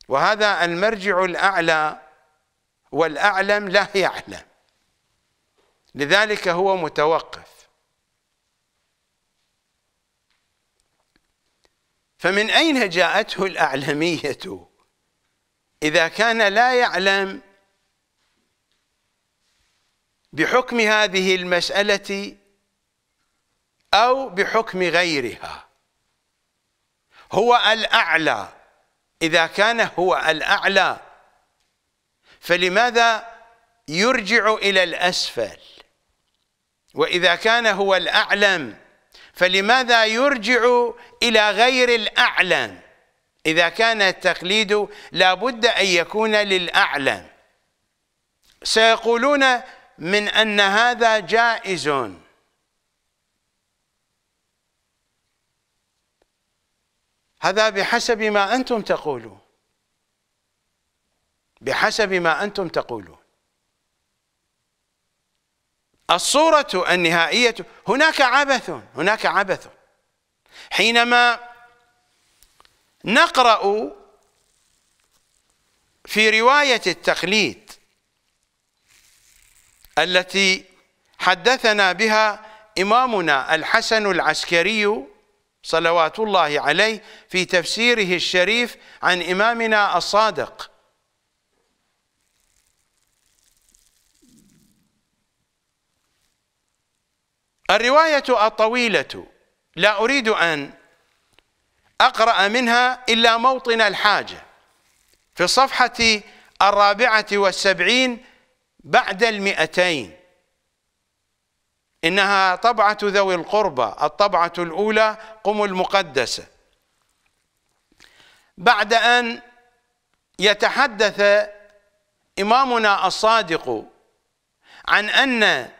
وهذا المرجع الأعلى والأعلم لا يعلم لذلك هو متوقف فمن أين جاءته الأعلمية؟ إذا كان لا يعلم بحكم هذه المسألة أو بحكم غيرها هو الأعلى إذا كان هو الأعلى فلماذا يرجع إلى الأسفل وإذا كان هو الأعلم فلماذا يرجع إلى غير الأعلم إذا كان التقليد لابد أن يكون للأعلى سيقولون من أن هذا جائز هذا بحسب ما أنتم تقولون بحسب ما أنتم تقولون الصورة النهائية هناك عبث هناك عبث حينما نقرأ في رواية التقليد التي حدثنا بها إمامنا الحسن العسكري صلوات الله عليه في تفسيره الشريف عن إمامنا الصادق الرواية الطويلة لا أريد أن أقرأ منها إلا موطن الحاجة في الصفحة الرابعة والسبعين بعد المئتين إنها طبعة ذوي القربى الطبعة الأولى قم المقدسة بعد أن يتحدث إمامنا الصادق عن أن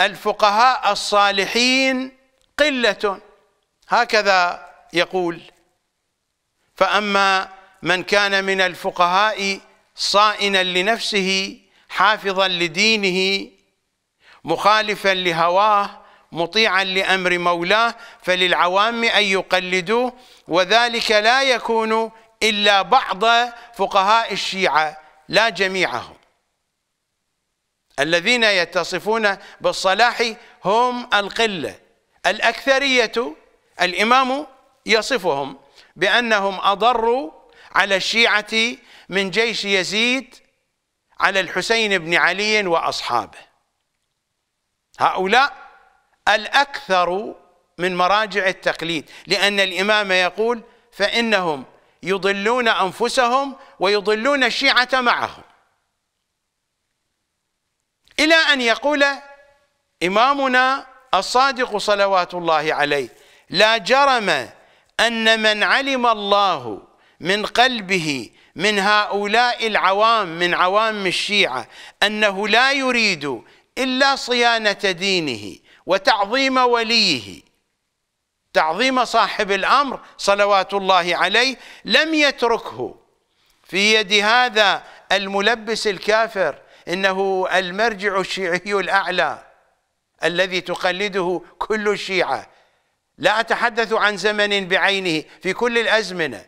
الفقهاء الصالحين قلة هكذا يقول فأما من كان من الفقهاء صائنا لنفسه حافظا لدينه مخالفا لهواه مطيعا لأمر مولاه فللعوام أن يقلدوه وذلك لا يكون إلا بعض فقهاء الشيعة لا جميعهم الذين يتصفون بالصلاح هم القلة الأكثرية الإمام يصفهم بأنهم أضروا على الشيعة من جيش يزيد على الحسين بن علي وأصحابه هؤلاء الأكثر من مراجع التقليد لأن الإمام يقول فإنهم يضلون أنفسهم ويضلون الشيعة معهم إلى أن يقول إمامنا الصادق صلوات الله عليه لا جرم أن من علم الله من قلبه من هؤلاء العوام من عوام الشيعة أنه لا يريد إلا صيانة دينه وتعظيم وليه تعظيم صاحب الأمر صلوات الله عليه لم يتركه في يد هذا الملبس الكافر إنه المرجع الشيعي الأعلى الذي تقلده كل الشيعة لا أتحدث عن زمن بعينه في كل الأزمنة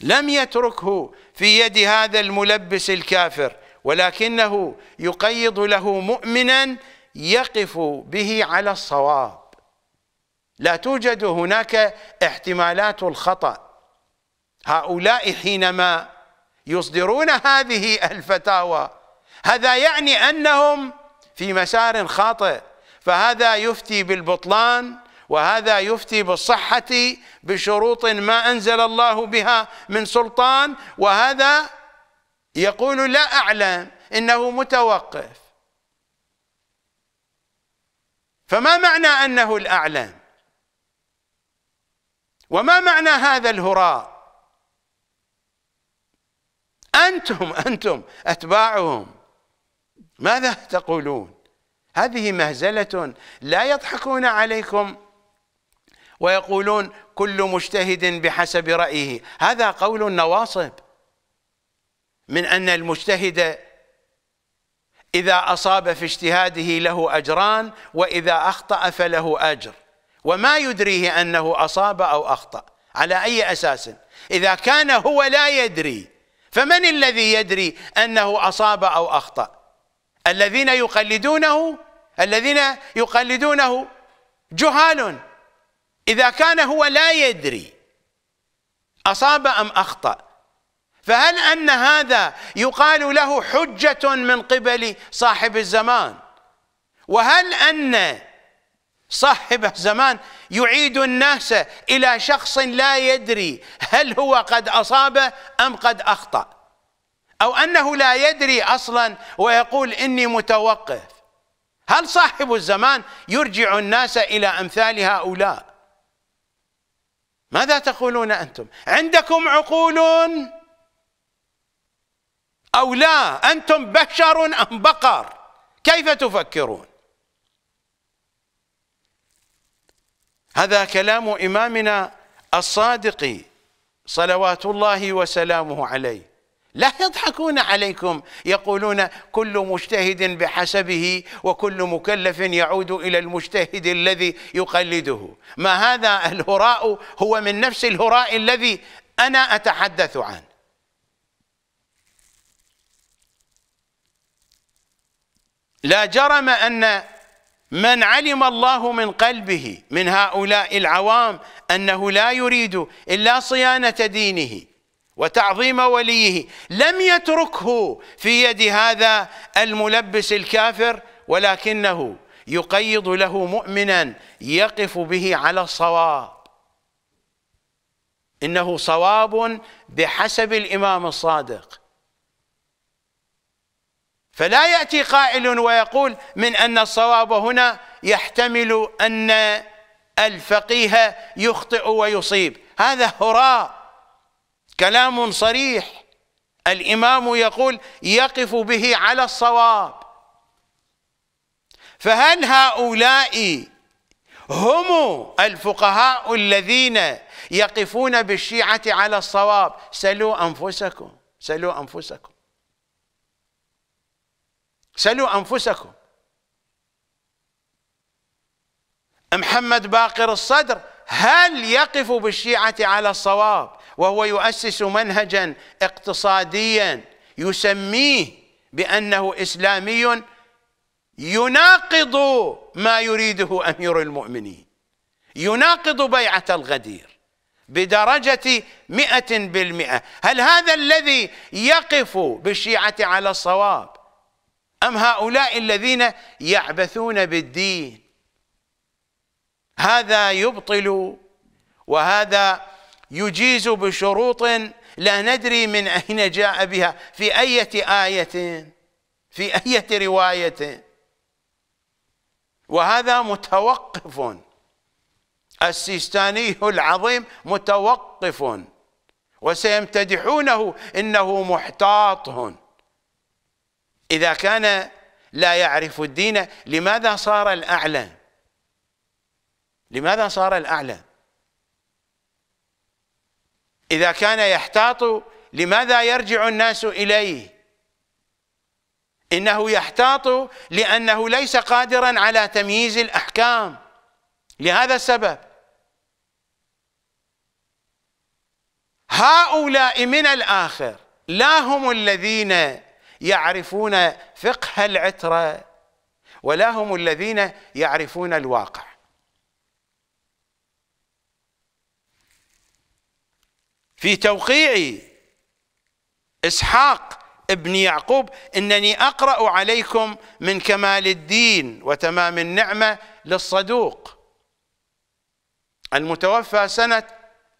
لم يتركه في يد هذا الملبس الكافر ولكنه يقيض له مؤمنا يقف به على الصواب لا توجد هناك احتمالات الخطأ هؤلاء حينما يصدرون هذه الفتاوى هذا يعني أنهم في مسار خاطئ فهذا يفتي بالبطلان وهذا يفتي بالصحة بشروط ما أنزل الله بها من سلطان وهذا يقول لا أعلم إنه متوقف فما معنى أنه الأعلم وما معنى هذا الهراء أنتم أنتم أتباعهم ماذا تقولون هذه مهزلة لا يضحكون عليكم ويقولون كل مجتهد بحسب رأيه هذا قول النواصب من أن المجتهد إذا أصاب في اجتهاده له أجران وإذا أخطأ فله أجر وما يدريه أنه أصاب أو أخطأ على أي أساس إذا كان هو لا يدري فمن الذي يدري أنه أصاب أو أخطأ الذين يقلدونه الذين يقلدونه جهال إذا كان هو لا يدري أصاب أم أخطأ فهل أن هذا يقال له حجة من قبل صاحب الزمان وهل أن صاحب الزمان يعيد الناس إلى شخص لا يدري هل هو قد أصاب أم قد أخطأ أو أنه لا يدري أصلا ويقول إني متوقف هل صاحب الزمان يرجع الناس إلى أمثال هؤلاء ماذا تقولون أنتم عندكم عقول أو لا أنتم بشر أم بقر كيف تفكرون هذا كلام إمامنا الصادق صلوات الله وسلامه عليه لا يضحكون عليكم يقولون كل مجتهد بحسبه وكل مكلف يعود الى المجتهد الذي يقلده ما هذا الهراء هو من نفس الهراء الذي انا اتحدث عنه لا جرم ان من علم الله من قلبه من هؤلاء العوام انه لا يريد الا صيانه دينه وتعظيم وليه لم يتركه في يد هذا الملبس الكافر ولكنه يقيض له مؤمنا يقف به على الصواب انه صواب بحسب الامام الصادق فلا ياتي قائل ويقول من ان الصواب هنا يحتمل ان الفقيه يخطئ ويصيب هذا هراء كلام صريح الامام يقول يقف به على الصواب فهل هؤلاء هم الفقهاء الذين يقفون بالشيعه على الصواب سلوا انفسكم سلوا انفسكم سلوا انفسكم محمد باقر الصدر هل يقف بالشيعه على الصواب وهو يؤسس منهجا اقتصاديا يسميه بأنه إسلامي يناقض ما يريده أمير المؤمنين يناقض بيعة الغدير بدرجة مئة بالمئة هل هذا الذي يقف بالشيعة على الصواب أم هؤلاء الذين يعبثون بالدين هذا يبطل وهذا يجيز بشروط لا ندري من أين جاء بها في أية آية في أية رواية وهذا متوقف السيستاني العظيم متوقف وسيمتدحونه إنه محتاط إذا كان لا يعرف الدين لماذا صار الأعلى لماذا صار الأعلى إذا كان يحتاط لماذا يرجع الناس إليه إنه يحتاط لأنه ليس قادرا على تمييز الأحكام لهذا السبب هؤلاء من الآخر لا هم الذين يعرفون فقه العترة ولا هم الذين يعرفون الواقع في توقيع إسحاق ابن يعقوب إنني أقرأ عليكم من كمال الدين وتمام النعمة للصدوق المتوفى سنة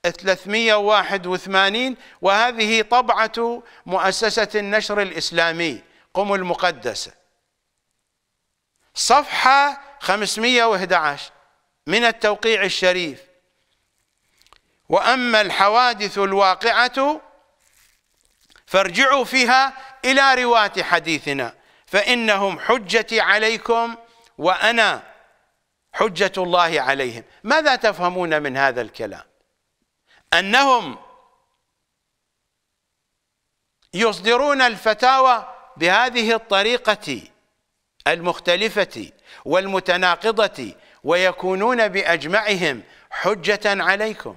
381 وهذه طبعة مؤسسة النشر الإسلامي قم المقدسة صفحة 511 من التوقيع الشريف وأما الحوادث الواقعة فارجعوا فيها إلى رواة حديثنا فإنهم حجتي عليكم وأنا حجة الله عليهم ماذا تفهمون من هذا الكلام أنهم يصدرون الفتاوى بهذه الطريقة المختلفة والمتناقضة ويكونون بأجمعهم حجة عليكم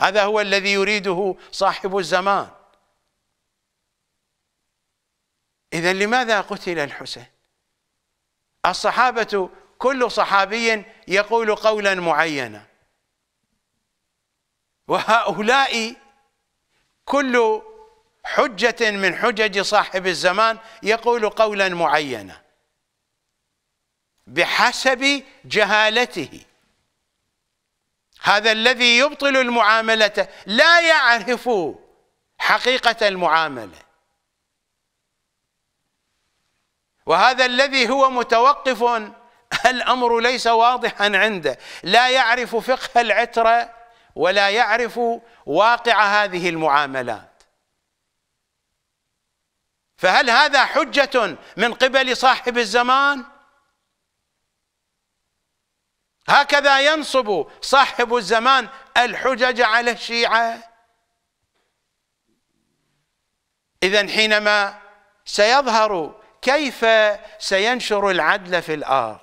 هذا هو الذي يريده صاحب الزمان إذا لماذا قتل الحسين الصحابة كل صحابي يقول قولا معينا وهؤلاء كل حجة من حجج صاحب الزمان يقول قولا معينا بحسب جهالته هذا الذي يبطل المعاملة لا يعرف حقيقة المعاملة وهذا الذي هو متوقف الأمر ليس واضحا عنده لا يعرف فقه العترة ولا يعرف واقع هذه المعاملات فهل هذا حجة من قبل صاحب الزمان؟ هكذا ينصب صاحب الزمان الحجج على الشيعة إذا حينما سيظهر كيف سينشر العدل في الأرض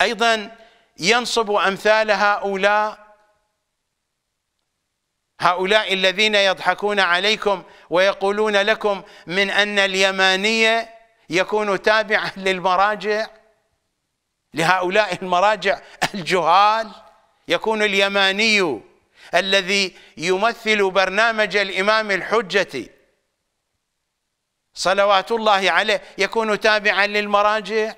أيضا ينصب أمثال هؤلاء هؤلاء الذين يضحكون عليكم ويقولون لكم من أن اليمانية يكون تابعا للمراجع لهؤلاء المراجع الجهال يكون اليماني الذي يمثل برنامج الإمام الحجة صلوات الله عليه يكون تابعا للمراجع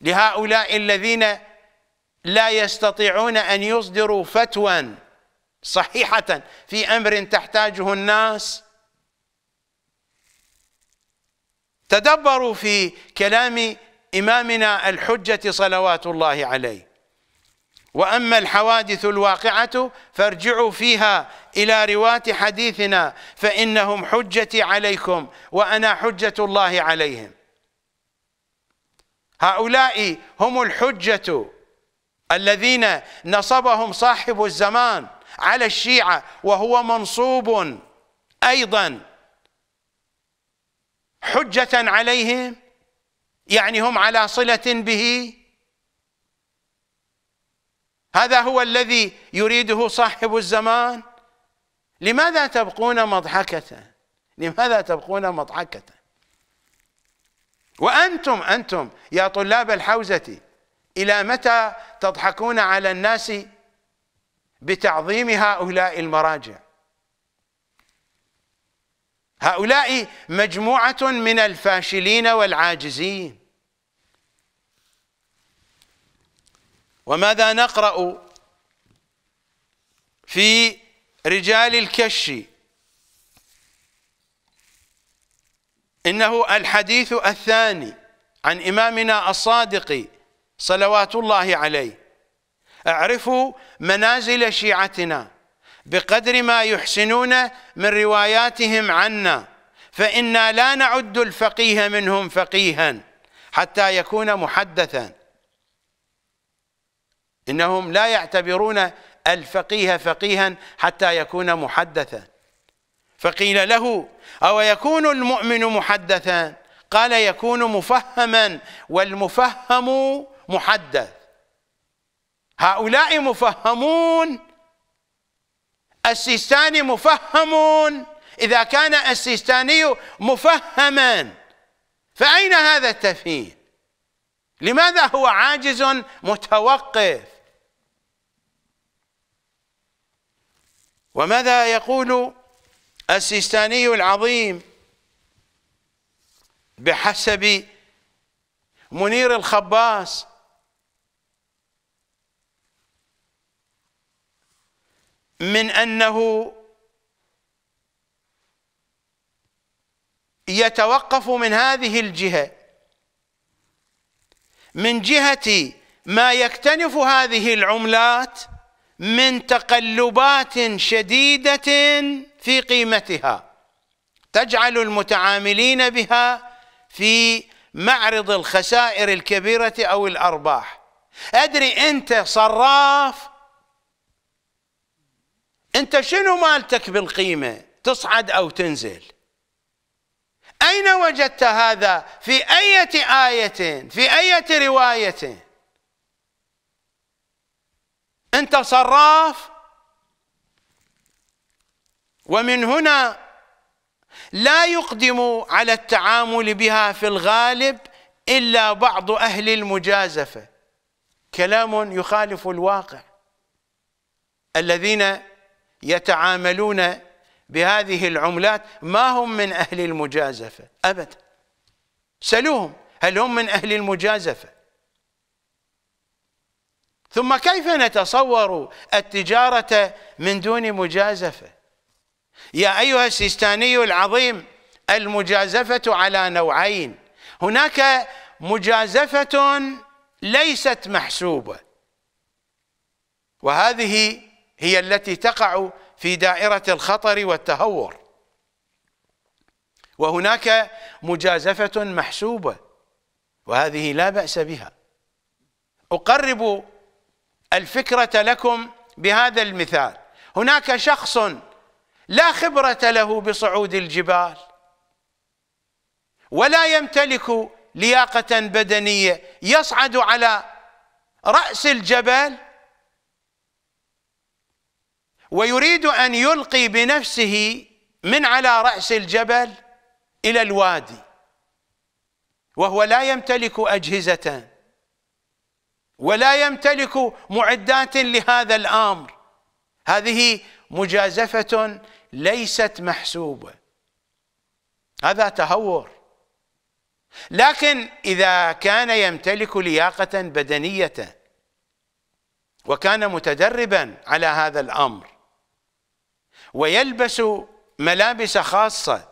لهؤلاء الذين لا يستطيعون أن يصدروا فتوى صحيحة في أمر تحتاجه الناس تدبروا في كلام إمامنا الحجة صلوات الله عليه وأما الحوادث الواقعة فارجعوا فيها إلى رواة حديثنا فإنهم حجتي عليكم وأنا حجة الله عليهم هؤلاء هم الحجة الذين نصبهم صاحب الزمان على الشيعة وهو منصوب أيضا حجة عليهم يعني هم على صله به هذا هو الذي يريده صاحب الزمان لماذا تبقون مضحكة لماذا تبقون مضحكة وأنتم أنتم يا طلاب الحوزة إلى متى تضحكون على الناس بتعظيم هؤلاء المراجع هؤلاء مجموعة من الفاشلين والعاجزين وماذا نقرأ في رجال الكش إنه الحديث الثاني عن إمامنا الصادق صلوات الله عليه اعرفوا منازل شيعتنا بقدر ما يحسنون من رواياتهم عنا فإنا لا نعد الفقيه منهم فقيها حتى يكون محدثا إنهم لا يعتبرون الفقيه فقيها حتى يكون محدثا فقيل له أو يكون المؤمن محدثا قال يكون مفهما والمفهم محدث هؤلاء مفهمون السيستاني مفهم إذا كان السيستاني مفهما فأين هذا التفهيم لماذا هو عاجز متوقف وماذا يقول السيستاني العظيم بحسب منير الخباس من انه يتوقف من هذه الجهه من جهه ما يكتنف هذه العملات من تقلبات شديده في قيمتها تجعل المتعاملين بها في معرض الخسائر الكبيره او الارباح ادري انت صراف انت شنو مالتك بالقيمه تصعد او تنزل اين وجدت هذا في اي ايه في اي روايه انت صراف ومن هنا لا يقدم على التعامل بها في الغالب الا بعض اهل المجازفه كلام يخالف الواقع الذين يتعاملون بهذه العملات ما هم من أهل المجازفة أبدا سألوهم هل هم من أهل المجازفة ثم كيف نتصور التجارة من دون مجازفة يا أيها السيستاني العظيم المجازفة على نوعين هناك مجازفة ليست محسوبة وهذه هي التي تقع في دائرة الخطر والتهور وهناك مجازفة محسوبة وهذه لا بأس بها أقرب الفكرة لكم بهذا المثال هناك شخص لا خبرة له بصعود الجبال ولا يمتلك لياقة بدنية يصعد على رأس الجبل ويريد أن يلقي بنفسه من على رأس الجبل إلى الوادي وهو لا يمتلك أجهزة ولا يمتلك معدات لهذا الأمر هذه مجازفة ليست محسوبة هذا تهور لكن إذا كان يمتلك لياقة بدنية وكان متدربا على هذا الأمر ويلبس ملابس خاصة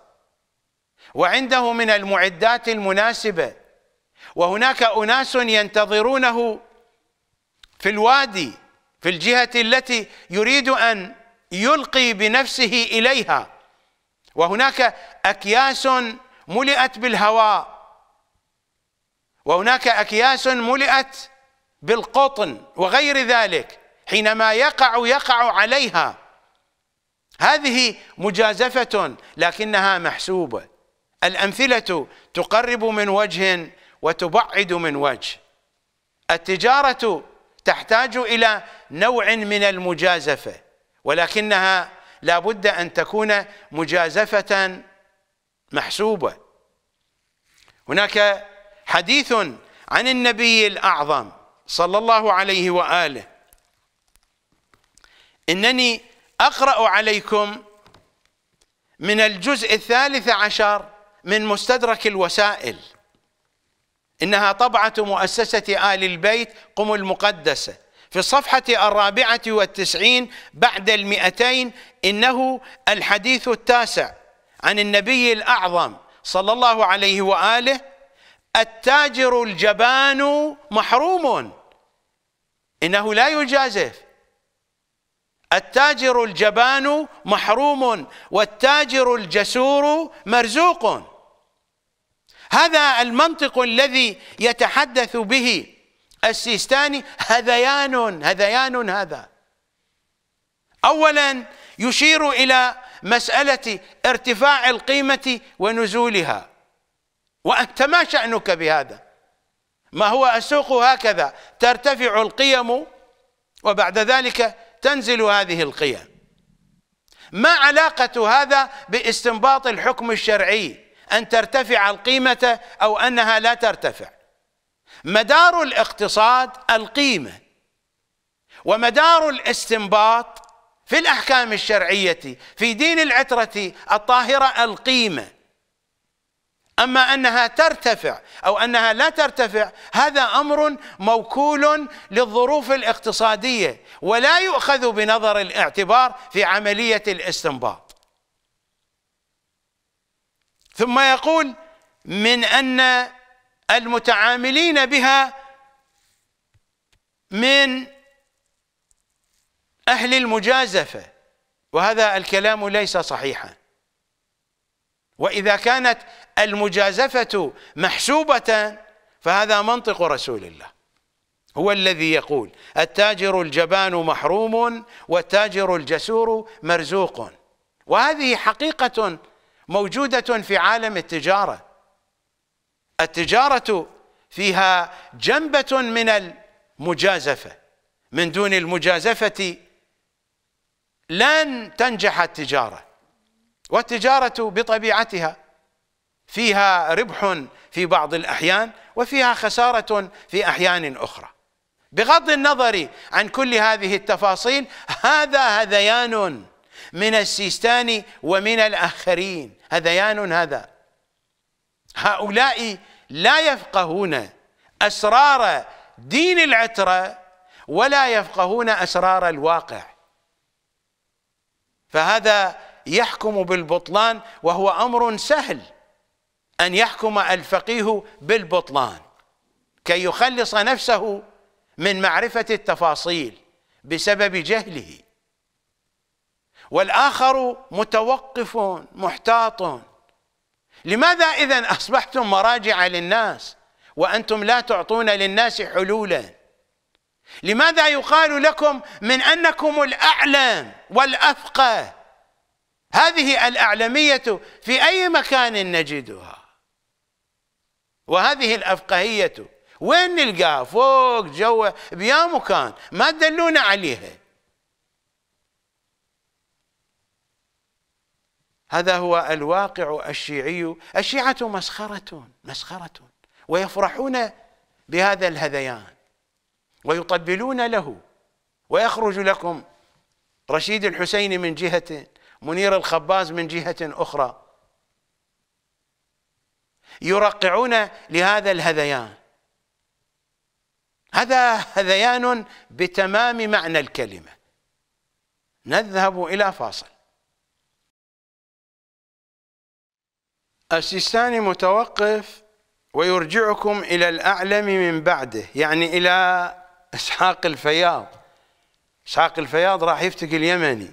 وعنده من المعدات المناسبة وهناك أناس ينتظرونه في الوادي في الجهة التي يريد أن يلقي بنفسه إليها وهناك أكياس ملئت بالهواء وهناك أكياس ملئت بالقطن وغير ذلك حينما يقع يقع عليها هذه مجازفة لكنها محسوبة الأمثلة تقرب من وجه وتبعد من وجه التجارة تحتاج إلى نوع من المجازفة ولكنها لا بد أن تكون مجازفة محسوبة هناك حديث عن النبي الأعظم صلى الله عليه وآله إنني أقرأ عليكم من الجزء الثالث عشر من مستدرك الوسائل إنها طبعة مؤسسة آل البيت قم المقدسة في الصفحة الرابعة والتسعين بعد المئتين إنه الحديث التاسع عن النبي الأعظم صلى الله عليه وآله التاجر الجبان محروم إنه لا يجازف التاجر الجبان محروم والتاجر الجسور مرزوق هذا المنطق الذي يتحدث به السيستاني هذيان هذيان هذا اولا يشير الى مساله ارتفاع القيمه ونزولها وانت ما شانك بهذا ما هو السوق هكذا ترتفع القيم وبعد ذلك تنزل هذه القيم ما علاقة هذا باستنباط الحكم الشرعي أن ترتفع القيمة أو أنها لا ترتفع مدار الاقتصاد القيمة ومدار الاستنباط في الأحكام الشرعية في دين العترة الطاهرة القيمة أما أنها ترتفع أو أنها لا ترتفع هذا أمر موكول للظروف الاقتصادية ولا يؤخذ بنظر الاعتبار في عملية الاستنباط ثم يقول من أن المتعاملين بها من أهل المجازفة وهذا الكلام ليس صحيحا وإذا كانت المجازفة محسوبة فهذا منطق رسول الله هو الذي يقول التاجر الجبان محروم والتاجر الجسور مرزوق وهذه حقيقة موجودة في عالم التجارة التجارة فيها جنبة من المجازفة من دون المجازفة لن تنجح التجارة والتجارة بطبيعتها فيها ربح في بعض الأحيان وفيها خسارة في أحيان أخرى بغض النظر عن كل هذه التفاصيل هذا هذيان من السيستاني ومن الآخرين هذيان هذا هؤلاء لا يفقهون أسرار دين العترة ولا يفقهون أسرار الواقع فهذا يحكم بالبطلان وهو أمر سهل أن يحكم الفقيه بالبطلان كي يخلص نفسه من معرفة التفاصيل بسبب جهله والآخر متوقف محتاط لماذا إذا أصبحتم مراجع للناس وأنتم لا تعطون للناس حلولا لماذا يقال لكم من أنكم الأعلم والأفقه هذه الأعلمية في أي مكان نجدها وهذه الأفقهية وين نلقاها فوق جوا بيا مكان ما تدلونا عليها هذا هو الواقع الشيعي الشيعة مسخرة مسخرة ويفرحون بهذا الهذيان ويطبلون له ويخرج لكم رشيد الحسين من جهة منير الخباز من جهة أخرى يرقعون لهذا الهذيان هذا هذيان بتمام معنى الكلمة نذهب إلى فاصل السيستاني متوقف ويرجعكم إلى الأعلم من بعده يعني إلى إسحاق الفياض إسحاق الفياض راح يفتك اليمني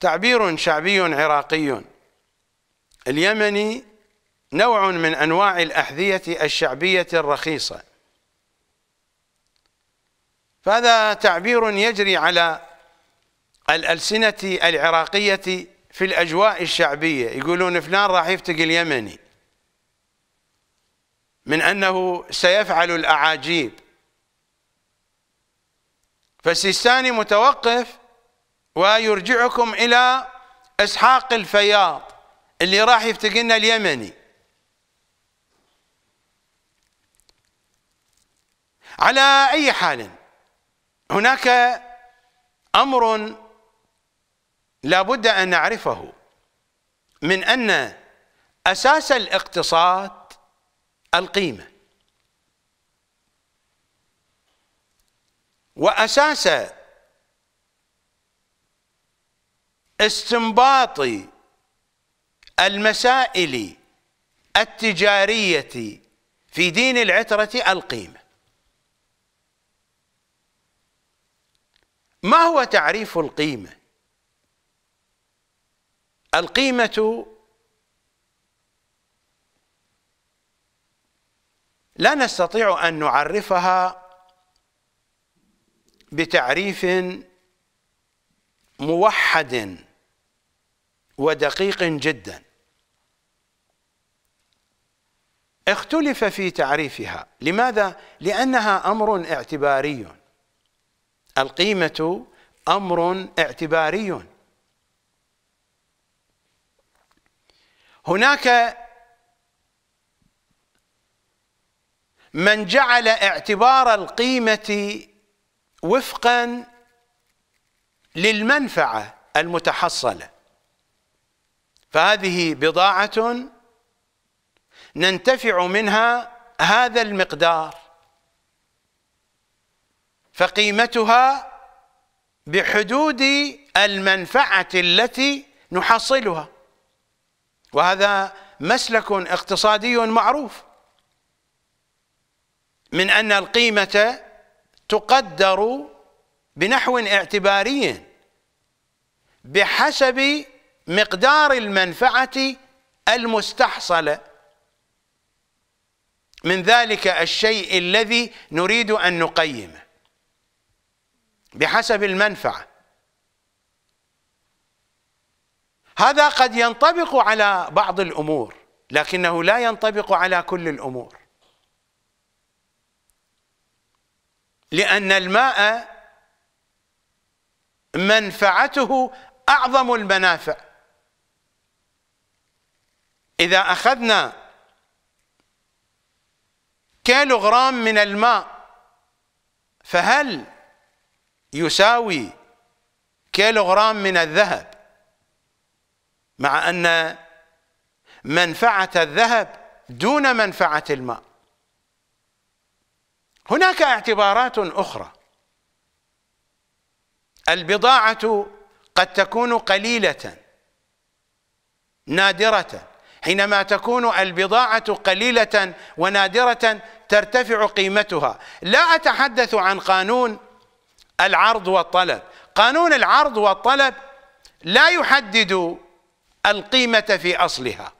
تعبير شعبي عراقي اليمني نوع من أنواع الأحذية الشعبية الرخيصة فهذا تعبير يجري على الألسنة العراقية في الأجواء الشعبية يقولون فلان راح يفتق اليمني من أنه سيفعل الأعاجيب فالسيستاني متوقف ويرجعكم إلى إسحاق الفياض اللي راح يفتقنا اليمني على أي حال هناك أمر لابد أن نعرفه من أن أساس الاقتصاد القيمة وأساس استنباط المسائل التجارية في دين العترة القيمة ما هو تعريف القيمة القيمة لا نستطيع أن نعرفها بتعريف موحد ودقيق جداً اختلف في تعريفها لماذا؟ لأنها أمر اعتباري القيمة أمر اعتباري هناك من جعل اعتبار القيمة وفقا للمنفعة المتحصلة فهذه بضاعة ننتفع منها هذا المقدار فقيمتها بحدود المنفعة التي نحصلها وهذا مسلك اقتصادي معروف من أن القيمة تقدر بنحو اعتباري بحسب مقدار المنفعة المستحصلة من ذلك الشيء الذي نريد أن نقيمه بحسب المنفعة هذا قد ينطبق على بعض الأمور لكنه لا ينطبق على كل الأمور لأن الماء منفعته أعظم المنافع إذا أخذنا كيلوغرام من الماء فهل يساوي كيلوغرام من الذهب مع أن منفعة الذهب دون منفعة الماء هناك اعتبارات أخرى البضاعة قد تكون قليلة نادرة حينما تكون البضاعة قليلة ونادرة ترتفع قيمتها لا أتحدث عن قانون العرض والطلب قانون العرض والطلب لا يحدد القيمة في أصلها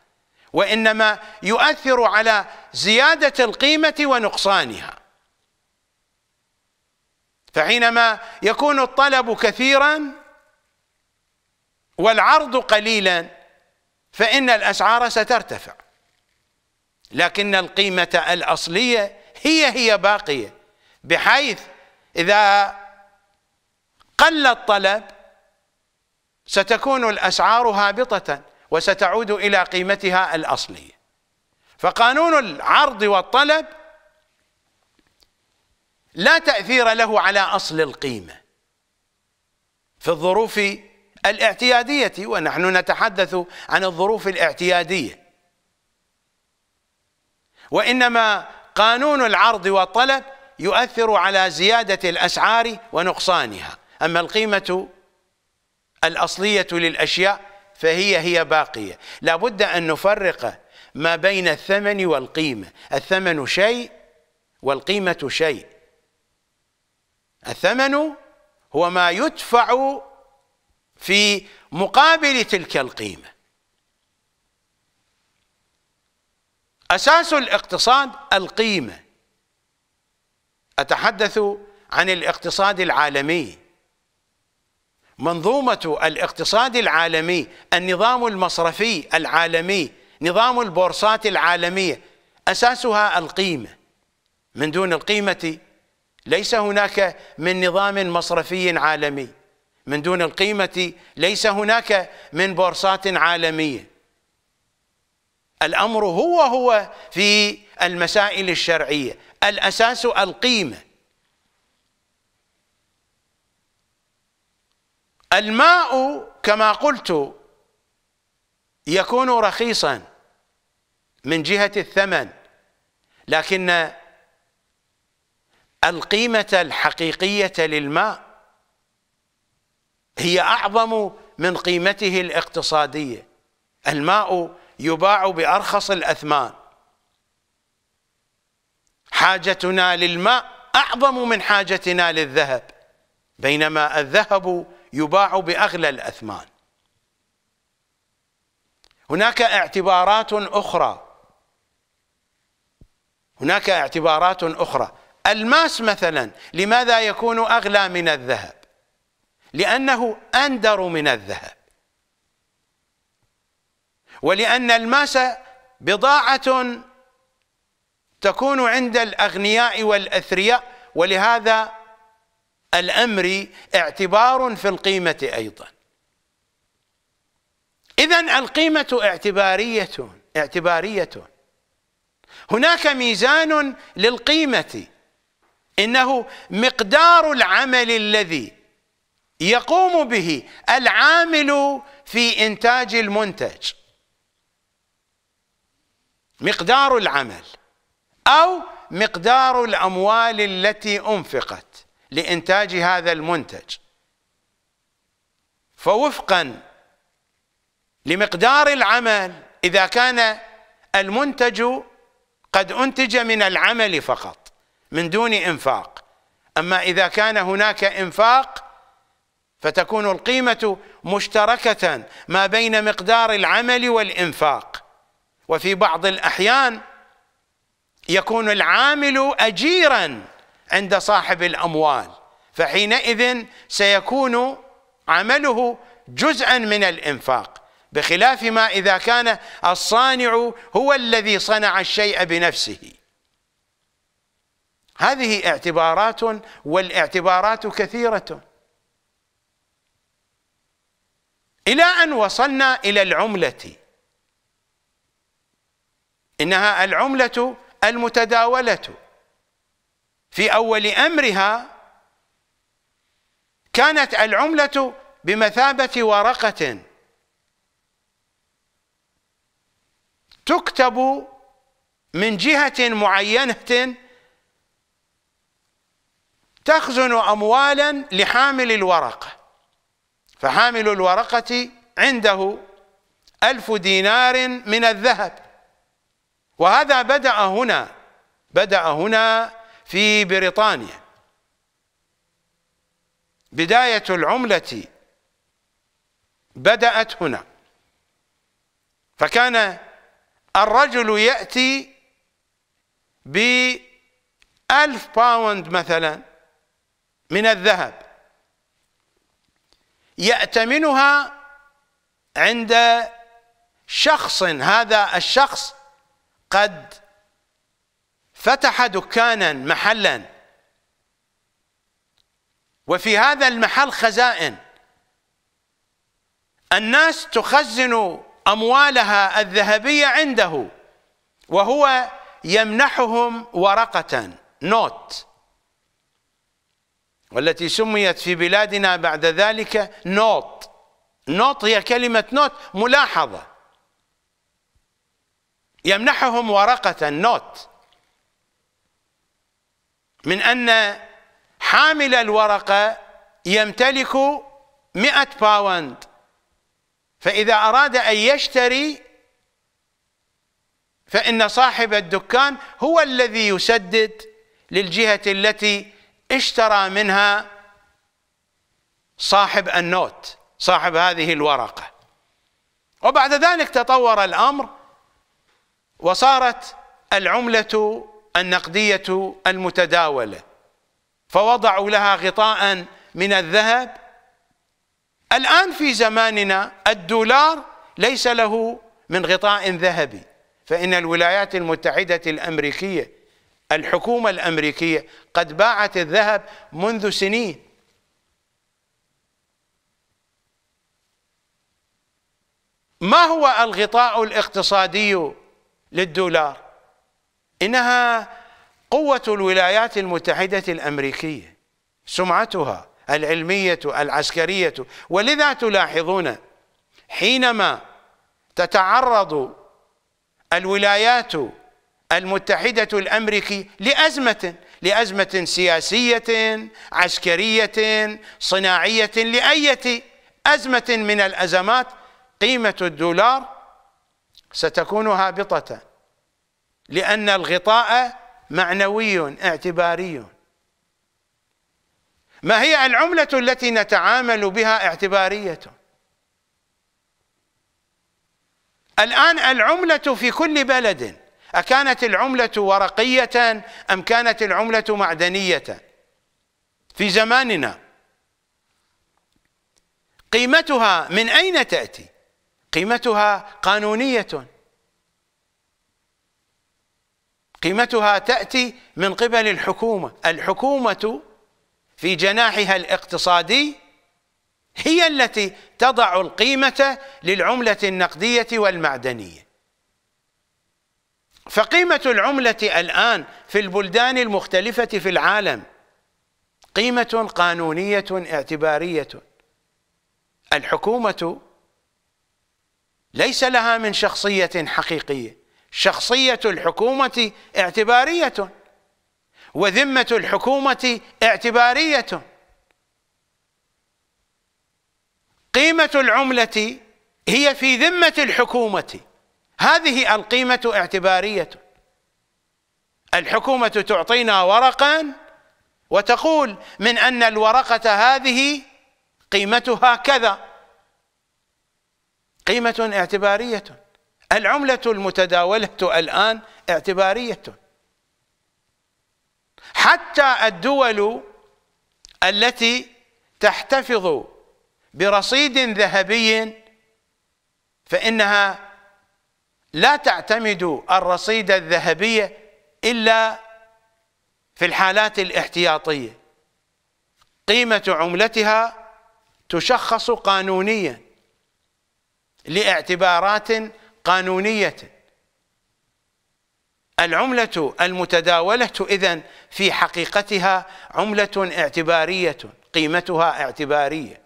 وإنما يؤثر على زيادة القيمة ونقصانها فحينما يكون الطلب كثيرا والعرض قليلا فإن الأسعار سترتفع لكن القيمة الأصلية هي هي باقية بحيث إذا قل الطلب ستكون الأسعار هابطة وستعود إلى قيمتها الأصلية فقانون العرض والطلب لا تأثير له على أصل القيمة في الظروف الاعتيادية ونحن نتحدث عن الظروف الاعتيادية وإنما قانون العرض والطلب يؤثر على زيادة الأسعار ونقصانها أما القيمة الأصلية للأشياء فهي هي باقية لابد أن نفرق ما بين الثمن والقيمة الثمن شيء والقيمة شيء الثمن هو ما يدفع في مقابل تلك القيمة أساس الاقتصاد القيمة أتحدث عن الاقتصاد العالمي منظومة الاقتصاد العالمي النظام المصرفي العالمي نظام البورصات العالمية أساسها القيمة من دون القيمة ليس هناك من نظام مصرفي عالمي من دون القيمة ليس هناك من بورصات عالمية الأمر هو هو في المسائل الشرعية الأساس القيمة الماء كما قلت يكون رخيصا من جهة الثمن لكن القيمة الحقيقية للماء هي اعظم من قيمته الاقتصاديه الماء يباع بارخص الاثمان حاجتنا للماء اعظم من حاجتنا للذهب بينما الذهب يباع باغلى الاثمان هناك اعتبارات اخرى هناك اعتبارات اخرى الماس مثلا لماذا يكون اغلى من الذهب لأنه أندر من الذهب ولأن الماس بضاعة تكون عند الأغنياء والأثرياء ولهذا الأمر اعتبار في القيمة أيضا إذا القيمة اعتبارية اعتبارية هناك ميزان للقيمة إنه مقدار العمل الذي يقوم به العامل في إنتاج المنتج مقدار العمل أو مقدار الأموال التي أنفقت لإنتاج هذا المنتج فوفقا لمقدار العمل إذا كان المنتج قد أنتج من العمل فقط من دون إنفاق أما إذا كان هناك إنفاق فتكون القيمة مشتركة ما بين مقدار العمل والإنفاق وفي بعض الأحيان يكون العامل أجيرا عند صاحب الأموال فحينئذ سيكون عمله جزءا من الإنفاق بخلاف ما إذا كان الصانع هو الذي صنع الشيء بنفسه هذه اعتبارات والاعتبارات كثيره إلى أن وصلنا إلى العملة إنها العملة المتداولة في أول أمرها كانت العملة بمثابة ورقة تكتب من جهة معينة تخزن أموالا لحامل الورقة فحامل الورقة عنده ألف دينار من الذهب وهذا بدأ هنا بدأ هنا في بريطانيا بداية العملة بدأت هنا فكان الرجل يأتي بألف باوند مثلا من الذهب يأتمنها عند شخص هذا الشخص قد فتح دكانا محلا وفي هذا المحل خزائن الناس تخزن اموالها الذهبيه عنده وهو يمنحهم ورقه نوت والتي سميت في بلادنا بعد ذلك نوط نوط هي كلمة نوت ملاحظة يمنحهم ورقة نوت من أن حامل الورقة يمتلك مئة باوند فإذا أراد أن يشتري فإن صاحب الدكان هو الذي يسدد للجهة التي اشترى منها صاحب النوت صاحب هذه الورقة وبعد ذلك تطور الأمر وصارت العملة النقدية المتداولة فوضعوا لها غطاء من الذهب الآن في زماننا الدولار ليس له من غطاء ذهبي فإن الولايات المتحدة الأمريكية الحكومة الأمريكية قد باعت الذهب منذ سنين ما هو الغطاء الاقتصادي للدولار إنها قوة الولايات المتحدة الأمريكية سمعتها العلمية العسكرية ولذا تلاحظون حينما تتعرض الولايات المتحدة الأمريكية لأزمة لأزمة سياسية عسكرية صناعية لأية أزمة من الأزمات قيمة الدولار ستكون هابطة لأن الغطاء معنوي اعتباري ما هي العملة التي نتعامل بها اعتبارية الآن العملة في كل بلد أكانت العملة ورقية أم كانت العملة معدنية في زماننا قيمتها من أين تأتي قيمتها قانونية قيمتها تأتي من قبل الحكومة الحكومة في جناحها الاقتصادي هي التي تضع القيمة للعملة النقدية والمعدنية فقيمة العملة الآن في البلدان المختلفة في العالم قيمة قانونية اعتبارية الحكومة ليس لها من شخصية حقيقية شخصية الحكومة اعتبارية وذمة الحكومة اعتبارية قيمة العملة هي في ذمة الحكومة هذه القيمة اعتبارية الحكومة تعطينا ورقا وتقول من أن الورقة هذه قيمتها كذا قيمة اعتبارية العملة المتداولة الآن اعتبارية حتى الدول التي تحتفظ برصيد ذهبي فإنها لا تعتمد الرصيد الذهبية إلا في الحالات الاحتياطية قيمة عملتها تشخص قانونيا لاعتبارات قانونية العملة المتداولة إذن في حقيقتها عملة اعتبارية قيمتها اعتبارية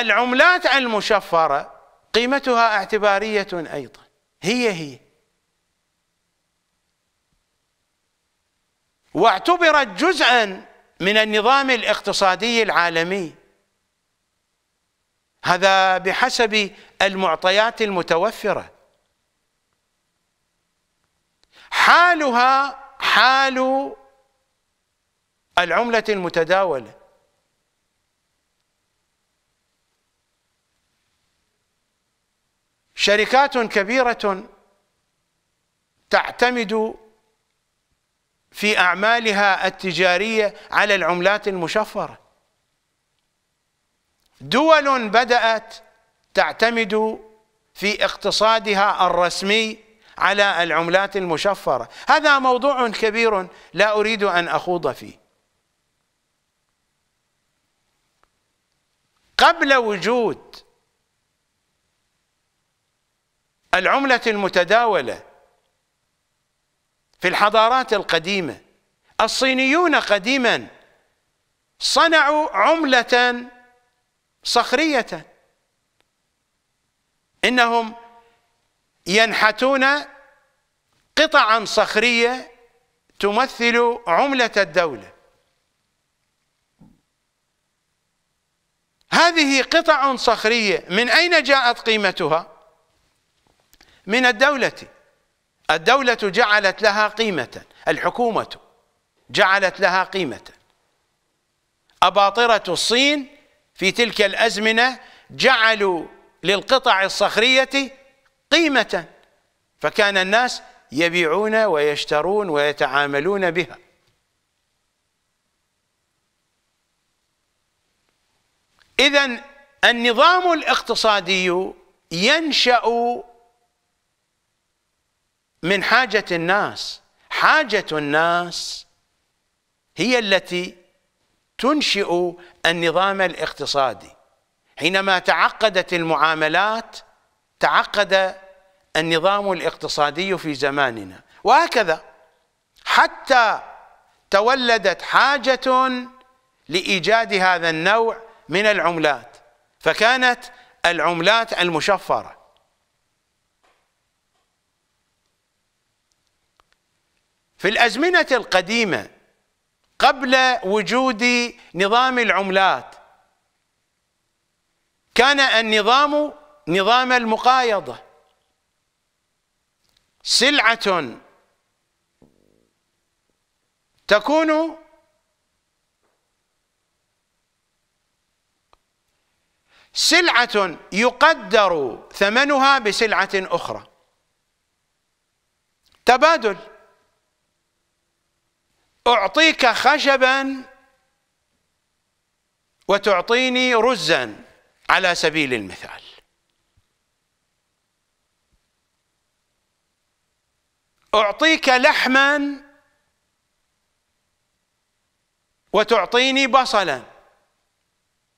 العملات المشفرة قيمتها اعتبارية أيضا هي هي واعتبرت جزءا من النظام الاقتصادي العالمي هذا بحسب المعطيات المتوفرة حالها حال العملة المتداولة شركات كبيرة تعتمد في أعمالها التجارية على العملات المشفرة دول بدأت تعتمد في اقتصادها الرسمي على العملات المشفرة هذا موضوع كبير لا أريد أن أخوض فيه قبل وجود العملة المتداولة في الحضارات القديمة الصينيون قديما صنعوا عملة صخرية إنهم ينحتون قطعا صخرية تمثل عملة الدولة هذه قطع صخرية من أين جاءت قيمتها؟ من الدولة الدولة جعلت لها قيمة الحكومة جعلت لها قيمة أباطرة الصين في تلك الأزمنة جعلوا للقطع الصخرية قيمة فكان الناس يبيعون ويشترون ويتعاملون بها إذا النظام الاقتصادي ينشأ من حاجة الناس حاجة الناس هي التي تنشئ النظام الاقتصادي حينما تعقدت المعاملات تعقد النظام الاقتصادي في زماننا وهكذا حتى تولدت حاجة لإيجاد هذا النوع من العملات فكانت العملات المشفرة في الازمنه القديمه قبل وجود نظام العملات كان النظام نظام المقايضه سلعه تكون سلعة يقدر ثمنها بسلعة أخرى تبادل أعطيك خشبا وتعطيني رزا على سبيل المثال أعطيك لحما وتعطيني بصلا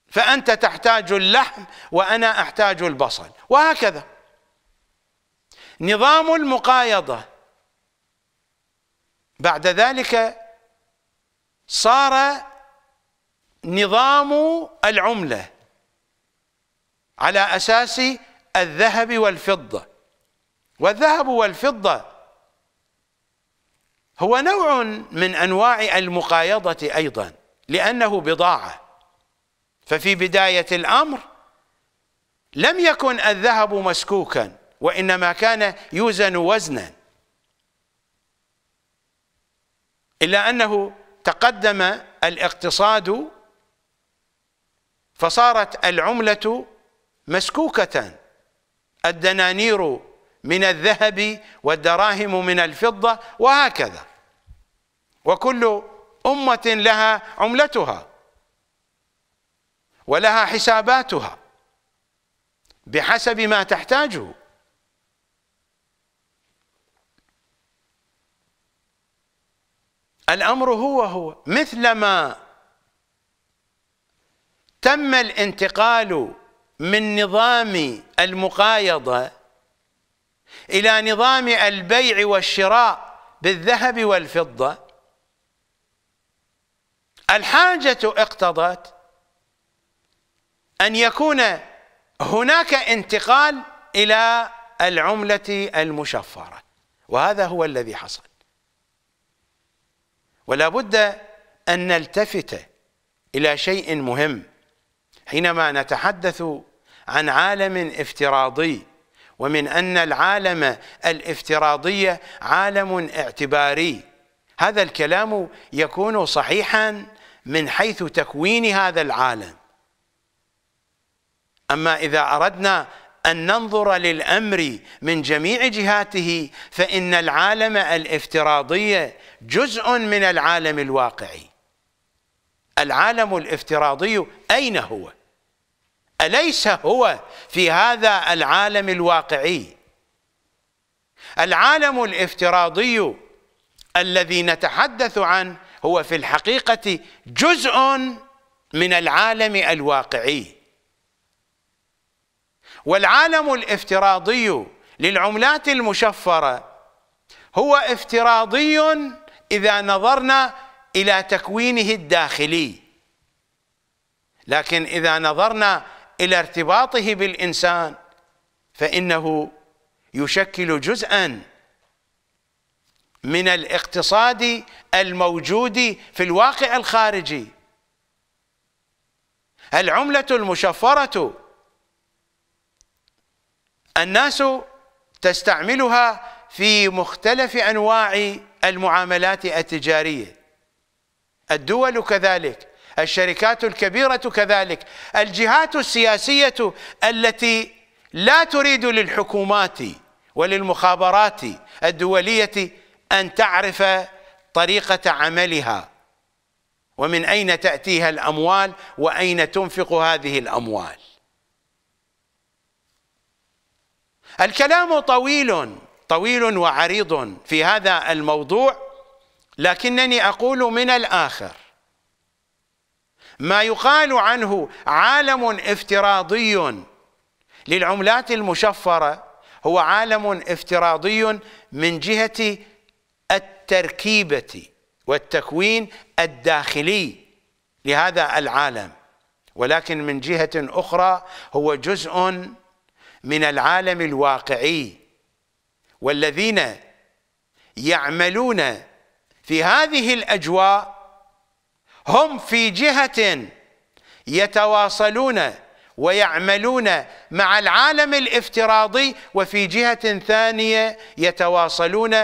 فأنت تحتاج اللحم وأنا أحتاج البصل وهكذا نظام المقايضة بعد ذلك صار نظام العملة على أساس الذهب والفضة والذهب والفضة هو نوع من أنواع المقايضة أيضا لأنه بضاعة ففي بداية الأمر لم يكن الذهب مسكوكا وإنما كان يوزن وزنا إلا أنه تقدم الاقتصاد فصارت العملة مسكوكة الدنانير من الذهب والدراهم من الفضة وهكذا وكل أمة لها عملتها ولها حساباتها بحسب ما تحتاجه الأمر هو هو مثلما تم الانتقال من نظام المقايضة إلى نظام البيع والشراء بالذهب والفضة الحاجة اقتضت أن يكون هناك انتقال إلى العملة المشفرة وهذا هو الذي حصل ولا بد أن نلتفت إلى شيء مهم حينما نتحدث عن عالم افتراضي ومن أن العالم الافتراضي عالم اعتباري هذا الكلام يكون صحيحا من حيث تكوين هذا العالم أما إذا أردنا أن ننظر للأمر من جميع جهاته فإن العالم الافتراضي جزء من العالم الواقعي العالم الافتراضي أين هو؟ أليس هو في هذا العالم الواقعي العالم الافتراضي الذي نتحدث عنه هو في الحقيقة جزء من العالم الواقعي والعالم الافتراضي للعملات المشفرة هو افتراضي إذا نظرنا إلى تكوينه الداخلي لكن إذا نظرنا إلى ارتباطه بالإنسان فإنه يشكل جزءا من الاقتصاد الموجود في الواقع الخارجي العملة المشفرة الناس تستعملها في مختلف أنواع المعاملات التجارية الدول كذلك الشركات الكبيرة كذلك الجهات السياسية التي لا تريد للحكومات وللمخابرات الدولية أن تعرف طريقة عملها ومن أين تأتيها الأموال وأين تنفق هذه الأموال الكلام طويل طويل وعريض في هذا الموضوع لكنني اقول من الاخر ما يقال عنه عالم افتراضي للعملات المشفره هو عالم افتراضي من جهه التركيبه والتكوين الداخلي لهذا العالم ولكن من جهه اخرى هو جزء من العالم الواقعي والذين يعملون في هذه الأجواء هم في جهة يتواصلون ويعملون مع العالم الافتراضي وفي جهة ثانية يتواصلون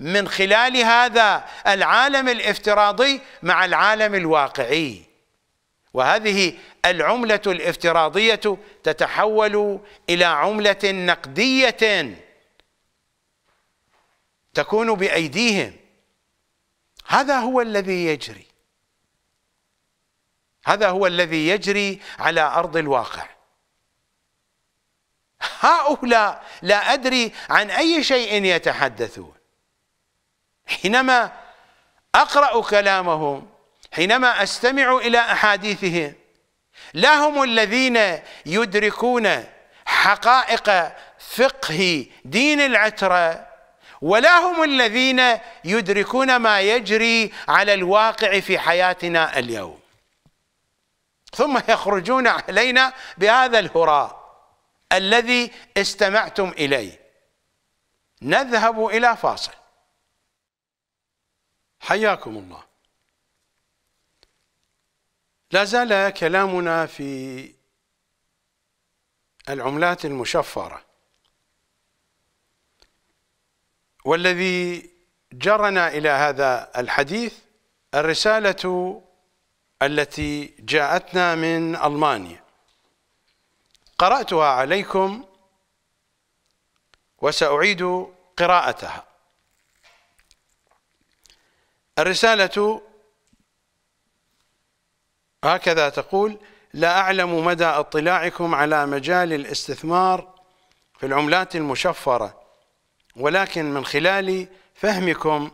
من خلال هذا العالم الافتراضي مع العالم الواقعي وهذه العملة الافتراضية تتحول إلى عملة نقدية تكون بأيديهم هذا هو الذي يجري هذا هو الذي يجري على أرض الواقع هؤلاء لا أدري عن أي شيء يتحدثون حينما أقرأ كلامهم حينما أستمع إلى أحاديثهم لا هم الذين يدركون حقائق فقه دين العتره ولا هم الذين يدركون ما يجري على الواقع في حياتنا اليوم ثم يخرجون علينا بهذا الهراء الذي استمعتم اليه نذهب الى فاصل حياكم الله لا زال كلامنا في العملات المشفرة والذي جرنا إلى هذا الحديث الرسالة التي جاءتنا من ألمانيا قرأتها عليكم وسأعيد قراءتها الرسالة هكذا تقول لا أعلم مدى اطلاعكم على مجال الاستثمار في العملات المشفرة ولكن من خلال فهمكم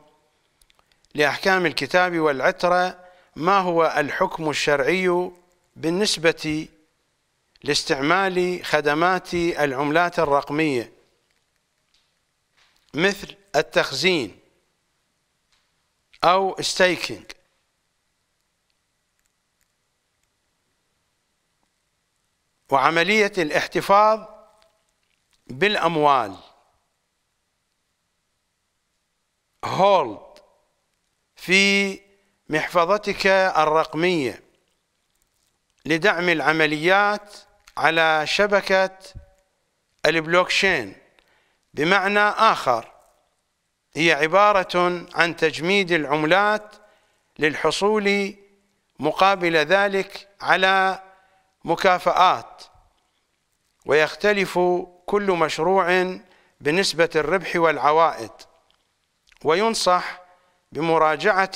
لأحكام الكتاب والعترة ما هو الحكم الشرعي بالنسبة لاستعمال خدمات العملات الرقمية مثل التخزين أو ستيكينج وعملية الاحتفاظ بالأموال هولد في محفظتك الرقمية لدعم العمليات على شبكة البلوكشين بمعنى آخر هي عبارة عن تجميد العملات للحصول مقابل ذلك على مكافآت ويختلف كل مشروع بنسبة الربح والعوائد وينصح بمراجعة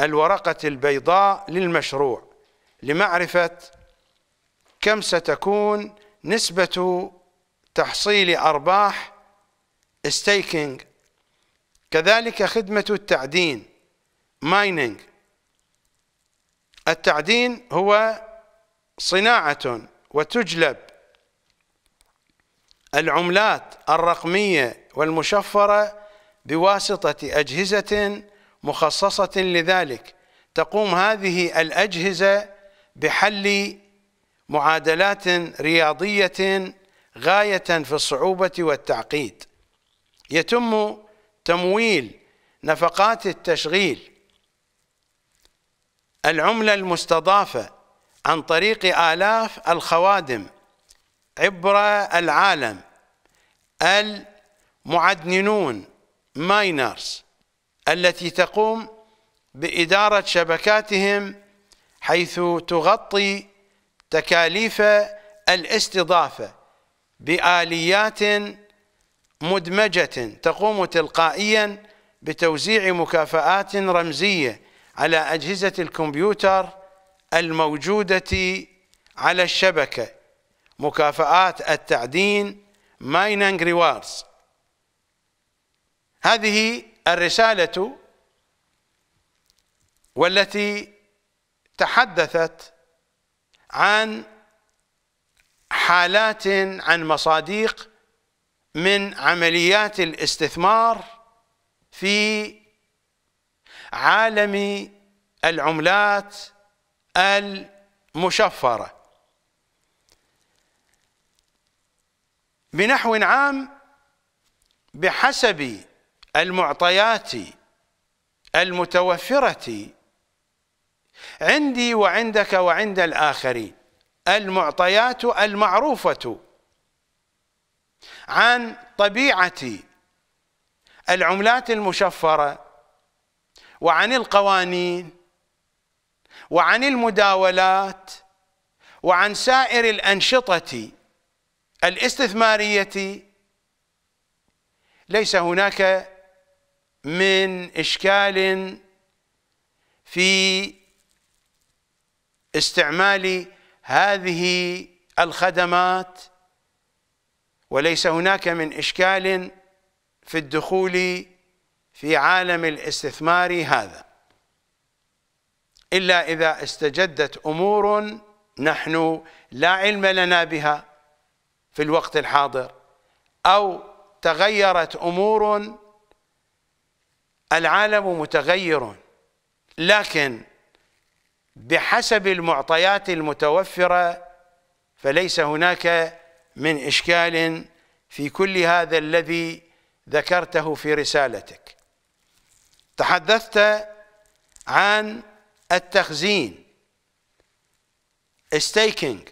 الورقة البيضاء للمشروع لمعرفة كم ستكون نسبة تحصيل أرباح ستيكينج كذلك خدمة التعدين مايننج التعدين هو صناعة وتجلب العملات الرقمية والمشفرة بواسطة أجهزة مخصصة لذلك تقوم هذه الأجهزة بحل معادلات رياضية غاية في الصعوبة والتعقيد يتم تمويل نفقات التشغيل العملة المستضافة عن طريق آلاف الخوادم عبر العالم المعدنون ماينرز التي تقوم بإدارة شبكاتهم حيث تغطي تكاليف الاستضافة بآليات مدمجة تقوم تلقائيا بتوزيع مكافآت رمزية على أجهزة الكمبيوتر الموجودة على الشبكة مكافآت التعدين مايننج ريواردز هذه الرسالة والتي تحدثت عن حالات عن مصاديق من عمليات الاستثمار في عالم العملات المشفرة بنحو عام بحسب المعطيات المتوفرة عندي وعندك وعند الآخرين المعطيات المعروفة عن طبيعة العملات المشفرة وعن القوانين وعن المداولات وعن سائر الأنشطة الاستثمارية ليس هناك من إشكال في استعمال هذه الخدمات وليس هناك من إشكال في الدخول في عالم الاستثمار هذا إلا إذا استجدت أمور نحن لا علم لنا بها في الوقت الحاضر أو تغيرت أمور العالم متغير لكن بحسب المعطيات المتوفرة فليس هناك من إشكال في كل هذا الذي ذكرته في رسالتك تحدثت عن التخزين staking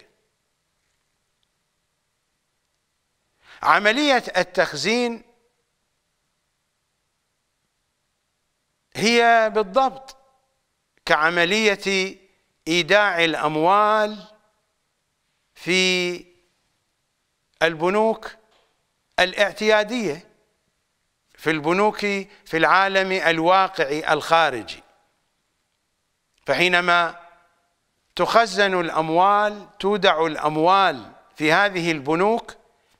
عملية التخزين هي بالضبط كعملية إيداع الأموال في البنوك الاعتيادية في البنوك في العالم الواقعي الخارجي فحينما تخزن الأموال تودع الأموال في هذه البنوك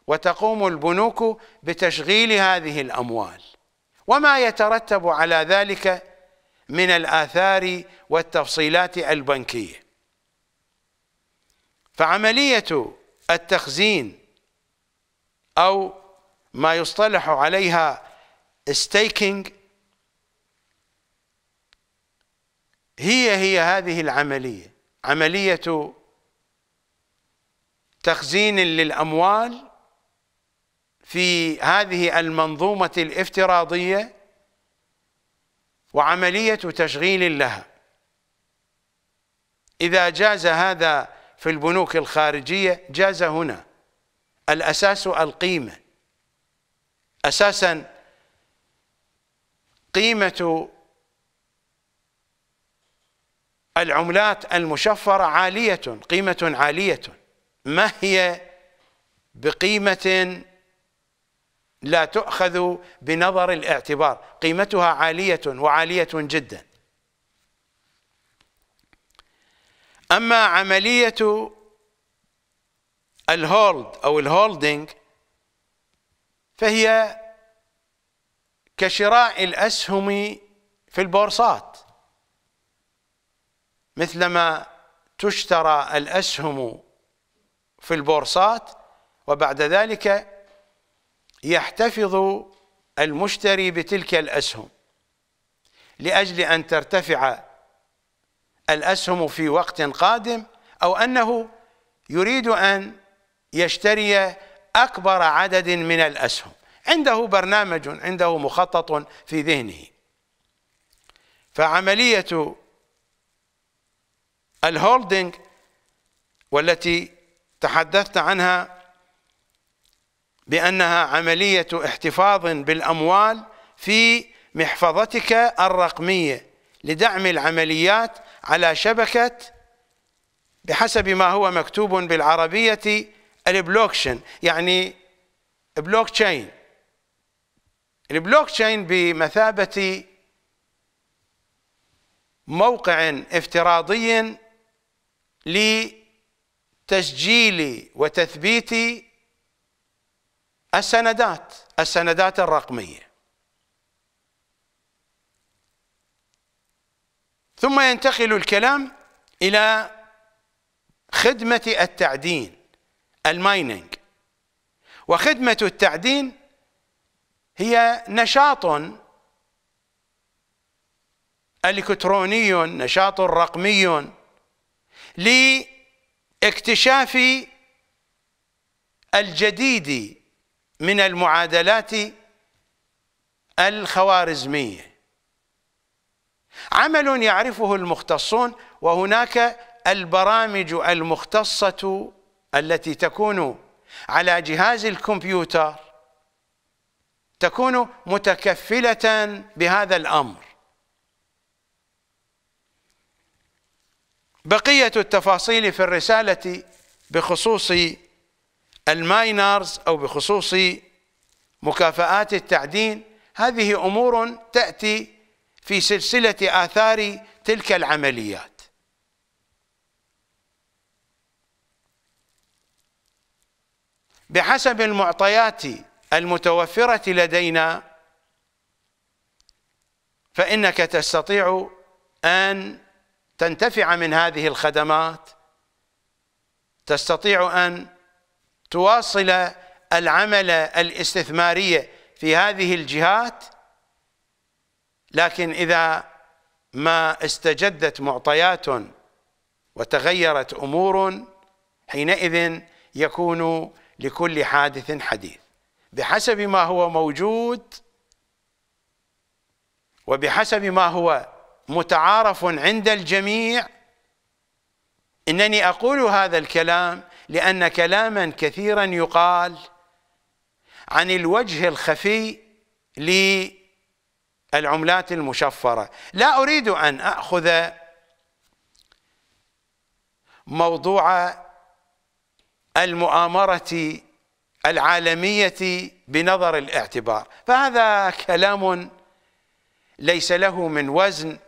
وتقوم البنوك بتشغيل هذه الأموال وما يترتب على ذلك من الآثار والتفصيلات البنكية فعملية التخزين أو ما يصطلح عليها ستيكينج هي هي هذه العملية عملية تخزين للأموال في هذه المنظومة الافتراضية وعملية تشغيل لها إذا جاز هذا في البنوك الخارجية جاز هنا الأساس القيمة أساسا قيمة العملات المشفرة عالية قيمة عالية ما هي بقيمة لا تؤخذ بنظر الاعتبار قيمتها عالية وعالية جدا أما عملية الهولد أو الهولدنج فهي كشراء الأسهم في البورصات مثلما تشترى الأسهم في البورصات وبعد ذلك يحتفظ المشتري بتلك الأسهم لأجل أن ترتفع الأسهم في وقت قادم أو أنه يريد أن يشتري أكبر عدد من الأسهم عنده برنامج عنده مخطط في ذهنه فعملية الهولدنج والتي تحدثت عنها بأنها عملية احتفاظ بالأموال في محفظتك الرقمية لدعم العمليات على شبكة بحسب ما هو مكتوب بالعربية البلوكشن يعني بلوك تشين البلوك تشين بمثابة موقع افتراضي لتسجيل وتثبيت السندات السندات الرقمية ثم ينتقل الكلام إلى خدمة التعدين المايننج وخدمة التعدين هي نشاط الكتروني نشاط رقمي لاكتشاف الجديد من المعادلات الخوارزمية عمل يعرفه المختصون وهناك البرامج المختصة التي تكون على جهاز الكمبيوتر تكون متكفلة بهذا الأمر بقية التفاصيل في الرسالة بخصوص الماينرز أو بخصوص مكافآت التعدين هذه أمور تأتي في سلسلة آثار تلك العمليات بحسب المعطيات المتوفرة لدينا فإنك تستطيع أن تنتفع من هذه الخدمات تستطيع أن تواصل العمل الاستثماري في هذه الجهات لكن إذا ما استجدت معطيات وتغيرت أمور حينئذ يكون لكل حادث حديث بحسب ما هو موجود وبحسب ما هو متعارف عند الجميع انني اقول هذا الكلام لان كلاما كثيرا يقال عن الوجه الخفي للعملات المشفره لا اريد ان اخذ موضوع المؤامره العالميه بنظر الاعتبار فهذا كلام ليس له من وزن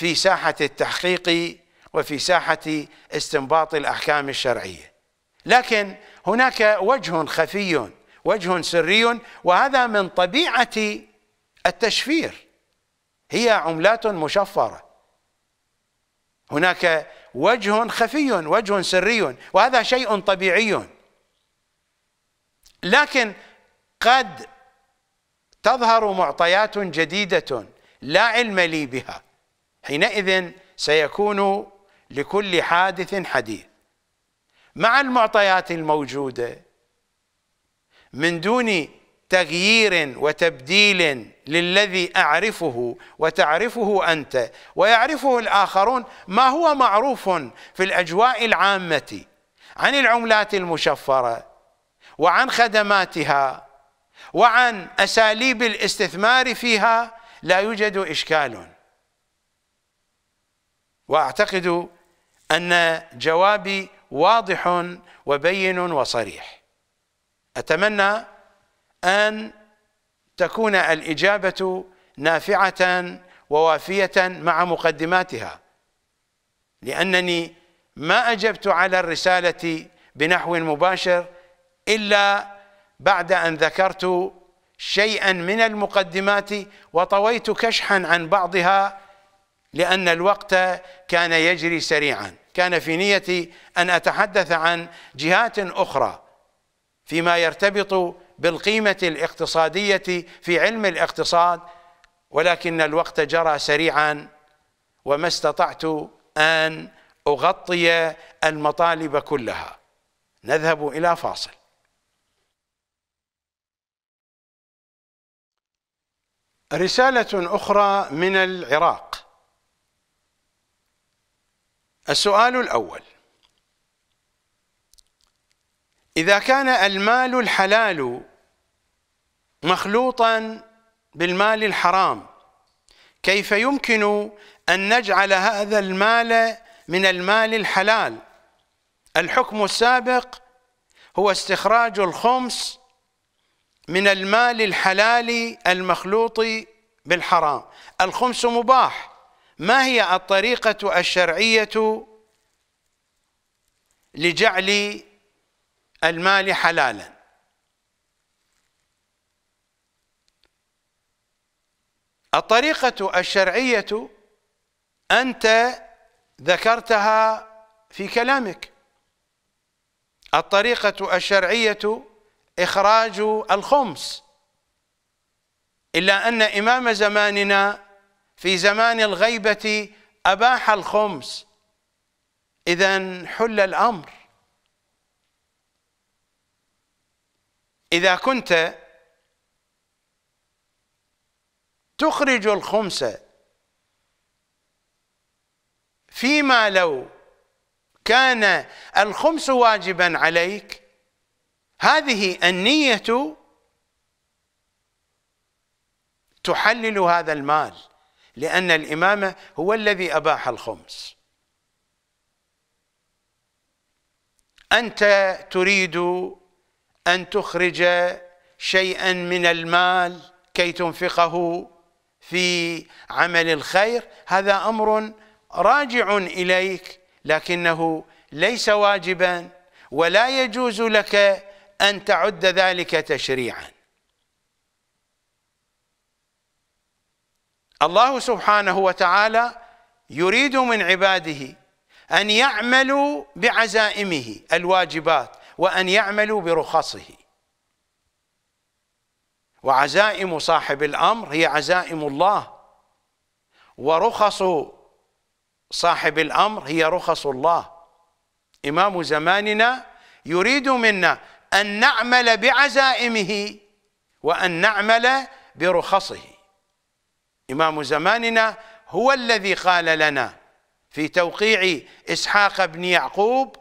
في ساحة التحقيق وفي ساحة استنباط الأحكام الشرعية لكن هناك وجه خفي وجه سري وهذا من طبيعة التشفير هي عملات مشفرة هناك وجه خفي وجه سري وهذا شيء طبيعي لكن قد تظهر معطيات جديدة لا علم لي بها حينئذ سيكون لكل حادث حديث مع المعطيات الموجوده من دون تغيير وتبديل للذي اعرفه وتعرفه انت ويعرفه الاخرون ما هو معروف في الاجواء العامه عن العملات المشفره وعن خدماتها وعن اساليب الاستثمار فيها لا يوجد اشكال واعتقد ان جوابي واضح وبين وصريح اتمنى ان تكون الاجابه نافعه ووافيه مع مقدماتها لانني ما اجبت على الرساله بنحو مباشر الا بعد ان ذكرت شيئا من المقدمات وطويت كشحا عن بعضها لأن الوقت كان يجري سريعا كان في نيتي أن أتحدث عن جهات أخرى فيما يرتبط بالقيمة الاقتصادية في علم الاقتصاد ولكن الوقت جرى سريعا وما استطعت أن أغطي المطالب كلها نذهب إلى فاصل رسالة أخرى من العراق السؤال الأول إذا كان المال الحلال مخلوطا بالمال الحرام كيف يمكن أن نجعل هذا المال من المال الحلال الحكم السابق هو استخراج الخمس من المال الحلال المخلوط بالحرام الخمس مباح ما هي الطريقة الشرعية لجعل المال حلالا الطريقة الشرعية أنت ذكرتها في كلامك الطريقة الشرعية إخراج الخمس إلا أن إمام زماننا في زمان الغيبة أباح الخمس إذا حل الأمر إذا كنت تخرج الخمس فيما لو كان الخمس واجبا عليك هذه النية تحلل هذا المال لأن الإمامة هو الذي أباح الخمس أنت تريد أن تخرج شيئا من المال كي تنفقه في عمل الخير هذا أمر راجع إليك لكنه ليس واجبا ولا يجوز لك أن تعد ذلك تشريعاً الله سبحانه وتعالى يريد من عباده أن يعملوا بعزائمه الواجبات وأن يعملوا برخصه وعزائم صاحب الأمر هي عزائم الله ورخص صاحب الأمر هي رخص الله إمام زماننا يريد منا أن نعمل بعزائمه وأن نعمل برخصه إمام زماننا هو الذي قال لنا في توقيع إسحاق بن يعقوب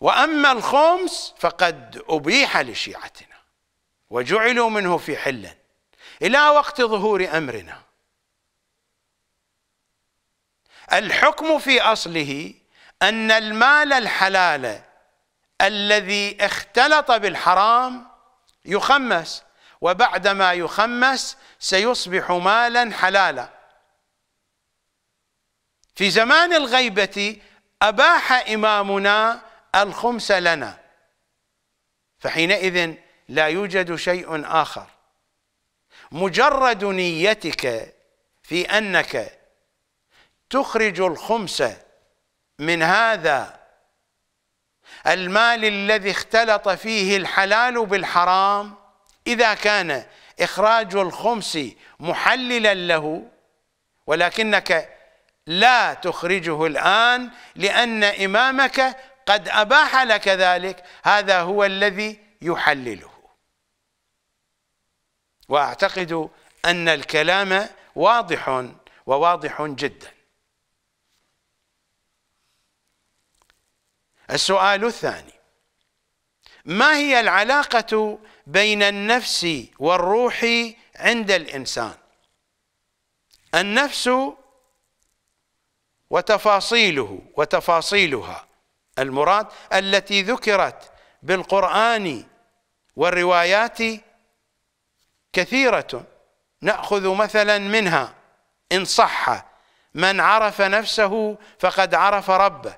وأما الخمس فقد أبيح لشيعتنا وجعلوا منه في حلا إلى وقت ظهور أمرنا الحكم في أصله أن المال الحلال الذي اختلط بالحرام يخمس وبعدما يخمس سيصبح مالا حلالا في زمان الغيبة أباح إمامنا الخمس لنا فحينئذ لا يوجد شيء آخر مجرد نيتك في أنك تخرج الخمس من هذا المال الذي اختلط فيه الحلال بالحرام إذا كان إخراج الخمس محللا له ولكنك لا تخرجه الآن لأن إمامك قد أباح لك ذلك هذا هو الذي يحلله وأعتقد أن الكلام واضح وواضح جدا السؤال الثاني ما هي العلاقة بين النفس والروح عند الإنسان النفس وتفاصيله وتفاصيلها المراد التي ذكرت بالقرآن والروايات كثيرة نأخذ مثلا منها إن صح من عرف نفسه فقد عرف ربه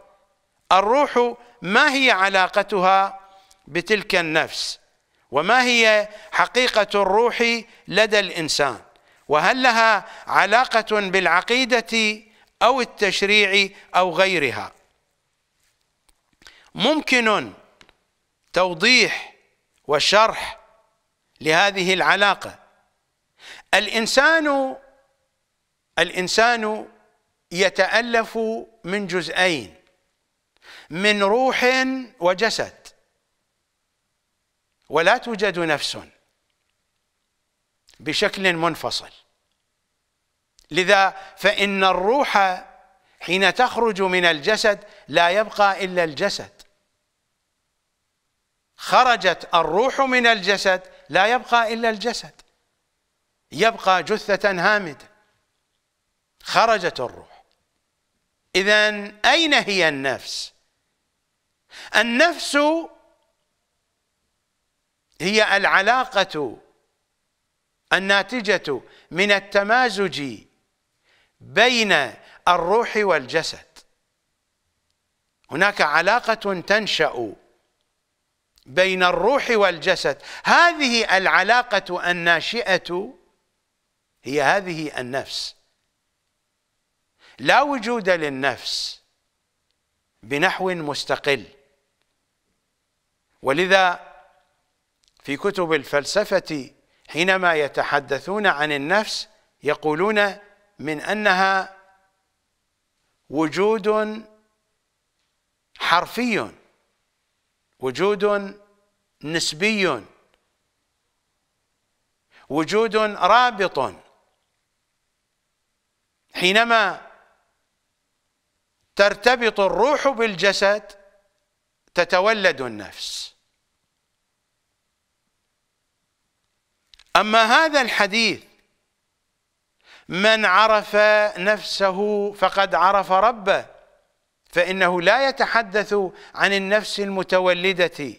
الروح ما هي علاقتها بتلك النفس وما هي حقيقة الروح لدى الإنسان وهل لها علاقة بالعقيدة أو التشريع أو غيرها ممكن توضيح وشرح لهذه العلاقة الإنسان الإنسان يتألف من جزئين من روح وجسد ولا توجد نفس بشكل منفصل لذا فإن الروح حين تخرج من الجسد لا يبقى إلا الجسد خرجت الروح من الجسد لا يبقى إلا الجسد يبقى جثة هامدة خرجت الروح إذا أين هي النفس؟ النفس هي العلاقة الناتجة من التمازج بين الروح والجسد هناك علاقة تنشأ بين الروح والجسد هذه العلاقة الناشئة هي هذه النفس لا وجود للنفس بنحو مستقل ولذا في كتب الفلسفة حينما يتحدثون عن النفس يقولون من أنها وجود حرفي وجود نسبي وجود رابط حينما ترتبط الروح بالجسد تتولد النفس أما هذا الحديث من عرف نفسه فقد عرف ربه فإنه لا يتحدث عن النفس المتولدة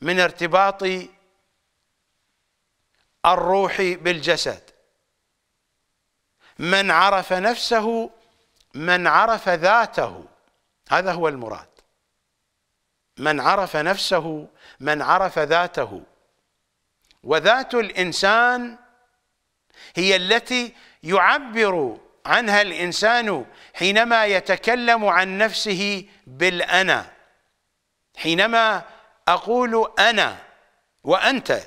من ارتباط الروح بالجسد من عرف نفسه من عرف ذاته هذا هو المراد من عرف نفسه من عرف ذاته وذات الانسان هي التي يعبر عنها الانسان حينما يتكلم عن نفسه بالانا حينما اقول انا وانت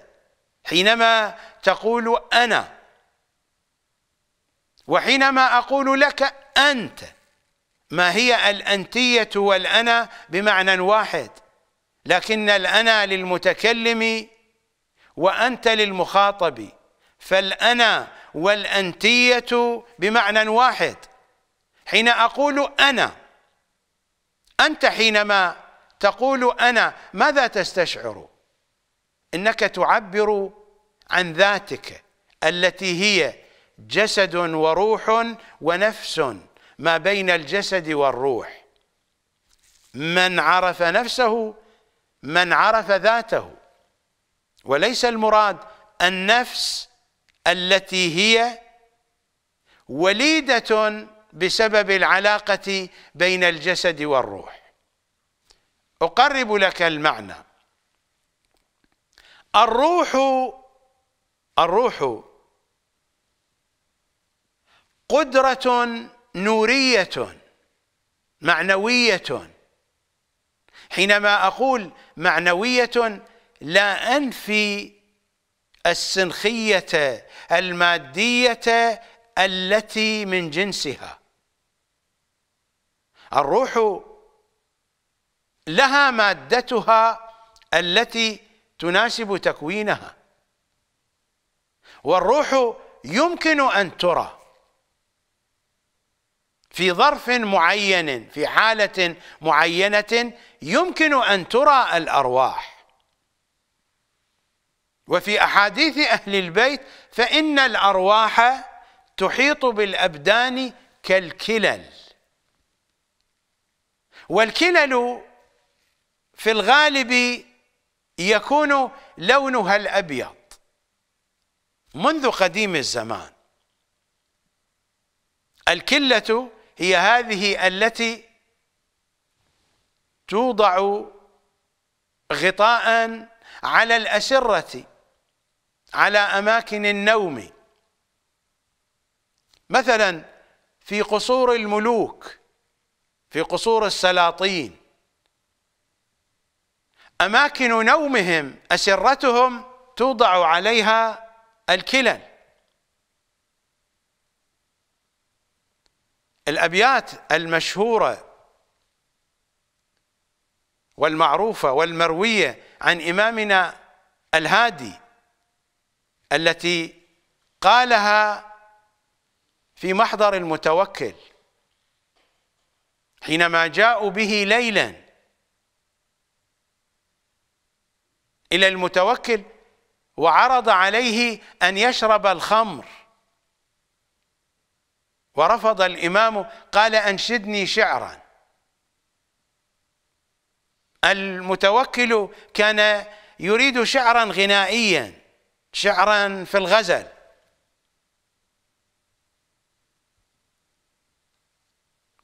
حينما تقول انا وحينما اقول لك انت ما هي الانتيه والانا بمعنى واحد لكن الانا للمتكلم وأنت للمخاطب فالأنا والأنتية بمعنى واحد حين أقول أنا أنت حينما تقول أنا ماذا تستشعر إنك تعبر عن ذاتك التي هي جسد وروح ونفس ما بين الجسد والروح من عرف نفسه من عرف ذاته وليس المراد النفس التي هي وليدة بسبب العلاقة بين الجسد والروح أقرب لك المعنى الروح الروح قدرة نورية معنوية حينما أقول معنوية لا أنفي السنخية المادية التي من جنسها الروح لها مادتها التي تناسب تكوينها والروح يمكن أن ترى في ظرف معين في حالة معينة يمكن أن ترى الأرواح وفي أحاديث أهل البيت فإن الأرواح تحيط بالأبدان كالكلل والكلل في الغالب يكون لونها الأبيض منذ قديم الزمان الكلة هي هذه التي توضع غطاء على الأسرة على أماكن النوم مثلا في قصور الملوك في قصور السلاطين أماكن نومهم أسرتهم توضع عليها الكلل الأبيات المشهورة والمعروفة والمروية عن إمامنا الهادي التي قالها في محضر المتوكل حينما جاءوا به ليلا إلى المتوكل وعرض عليه أن يشرب الخمر ورفض الإمام قال أنشدني شعرا المتوكل كان يريد شعرا غنائيا شعرا في الغزل